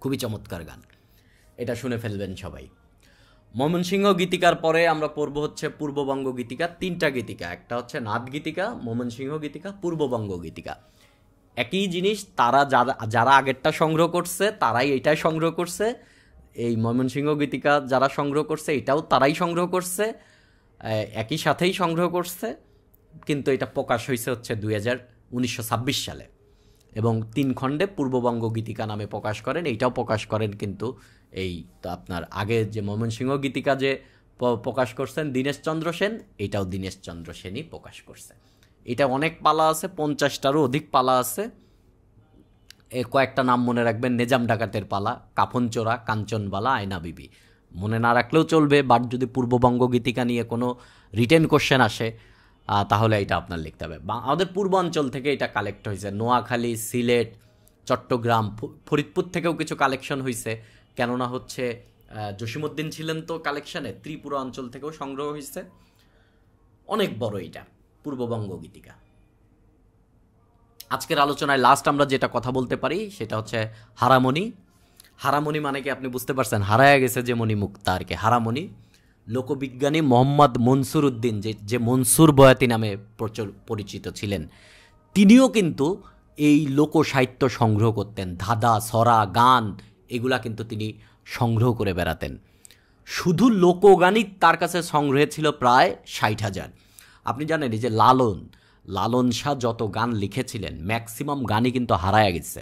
খুবই চমৎকার গান এটা শুনে ফেলবেন সবাই ময়মনসিংহ গীতিকার পরে আমরা পড়ব হচ্ছে পূর্ববঙ্গ গীতিকা তিনটা গীতিকা একটা হচ্ছে নাদ গীতিকা ময়মনসিংহ গীতিকা পূর্ববঙ্গ গীতিকা একই জিনিস তারা যারা যারা আগেরটা সংগ্রহ করছে তারাই এটা সংগ্রহ করছে এই ময়মনসিংহ গীতিকা যারা সংগ্রহ করছে এটাও তারাই সংগ্রহ করছে একই সাথেই সংগ্রহ করছে কিন্তু এটা প্রকাশ হয়েছে হচ্ছে দুই হাজার উনিশশো ছাব্বিশ সালে এবং তিন খণ্ডে পূর্ববঙ্গ গীতিকা নামে প্রকাশ করেন এইটাও প্রকাশ করেন কিন্তু এই তো আপনার আগে যে ময়মনসিংহ গীতিকা যে প্রকাশ করছেন দীনেশচন্দ্র সেন এটাও দীনেশচন্দ্র সেনই প্রকাশ করছে এটা অনেক পালা আছে পঞ্চাশটারও অধিক পালা আছে এ কয়েকটা নাম মনে রাখবেন নেজাম ডাকাতের পালা কাফনচোরা কাঞ্চনবালা আয়না বিবি মনে না রাখলেও চলবে বাট যদি পূর্ববঙ্গ গীতিকা নিয়ে কোনো রিটেন কোশ্চেন আসে তাহলে এটা আপনার লিখতে হবে বা আমাদের পূর্বাঞ্চল থেকে এটা কালেক্ট হয়েছে নোয়াখালী সিলেট চট্টগ্রাম ফরিদপুর থেকেও কিছু কালেকশন হয়েছে কেননা হচ্ছে জসিমুদ্দিন ছিলেন তো কালেকশানে ত্রিপুরা অঞ্চল থেকেও সংগ্রহ হয়েছে অনেক বড় এটা পূর্ববঙ্গ গীতিকা আজকের আলোচনায় লাস্ট আমরা যেটা কথা বলতে পারি সেটা হচ্ছে হারামণি হারামণি মানে কি আপনি বুঝতে পারছেন হারায়া গেছে যে মণি মুক্তা আর কি হারামণি লোকবিজ্ঞানী মোহাম্মদ মনসুর উদ্দিন যে যে মনসুর বয়াতি নামে পরিচিত ছিলেন তিনিও কিন্তু এই লোকসাহিত্য সংগ্রহ করতেন ধাঁধা সরা গান এগুলা কিন্তু তিনি সংগ্রহ করে বেড়াতেন শুধু লোকগানই তার কাছে সংগ্রহে ছিল প্রায় ষাট হাজার আপনি জানেন এই যে লালন লালন শাহ যত গান লিখেছিলেন ম্যাক্সিমাম গানই কিন্তু হারায় গেছে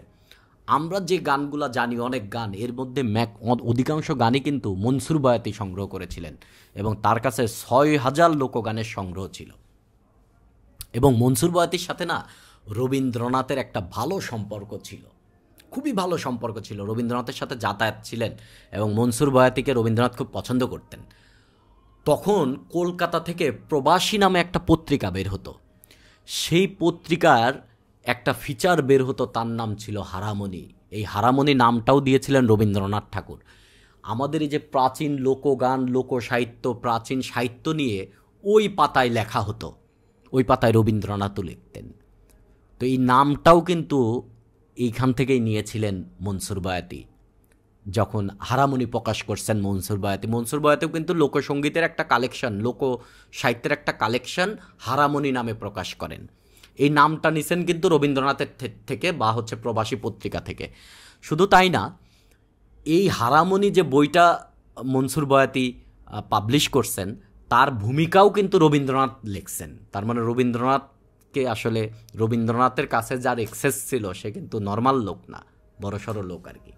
আমরা যে গানগুলো জানি অনেক গান এর মধ্যে ম্যাক অধিকাংশ গানই কিন্তু মনসুর বয়াতি সংগ্রহ করেছিলেন এবং তার কাছে ছয় হাজার লোকগানের সংগ্রহ ছিল এবং মনসুর বয়াতির সাথে না রবীন্দ্রনাথের একটা ভালো সম্পর্ক ছিল খুবই ভালো সম্পর্ক ছিল রবীন্দ্রনাথের সাথে যাতায়াত ছিলেন এবং মনসুর বয়াতিকে রবীন্দ্রনাথ খুব পছন্দ করতেন তখন কলকাতা থেকে প্রবাসী নামে একটা পত্রিকা বের হতো সেই পত্রিকার একটা ফিচার বের হতো তার নাম ছিল হারামণি এই হারামণি নামটাও দিয়েছিলেন রবীন্দ্রনাথ ঠাকুর আমাদের এই যে প্রাচীন লোকগান লোকসাহিত্য প্রাচীন সাহিত্য নিয়ে ওই পাতায় লেখা হতো ওই পাতায় রবীন্দ্রনাথও লিখতেন তো এই নামটাও কিন্তু এইখান থেকেই নিয়েছিলেন মনসুর বায়াতি যখন হারামনি প্রকাশ করছেন মনসুর বয়াতি মনসুর বয়াতেও কিন্তু লোকসঙ্গীতের একটা কালেকশন লোক সাহিত্যের একটা কালেকশন হারামনি নামে প্রকাশ করেন এই নামটা নিছেন কিন্তু রবীন্দ্রনাথের থেকে বা হচ্ছে প্রবাসী পত্রিকা থেকে শুধু তাই না এই হারামনি যে বইটা মনসুর বয়াতি পাবলিশ করছেন তার ভূমিকাও কিন্তু রবীন্দ্রনাথ লিখছেন তার মানে রবীন্দ্রনাথকে আসলে রবীন্দ্রনাথের কাছে যার এক্সেস ছিল সে কিন্তু নর্মাল লোক না বড়সড় লোক আর কি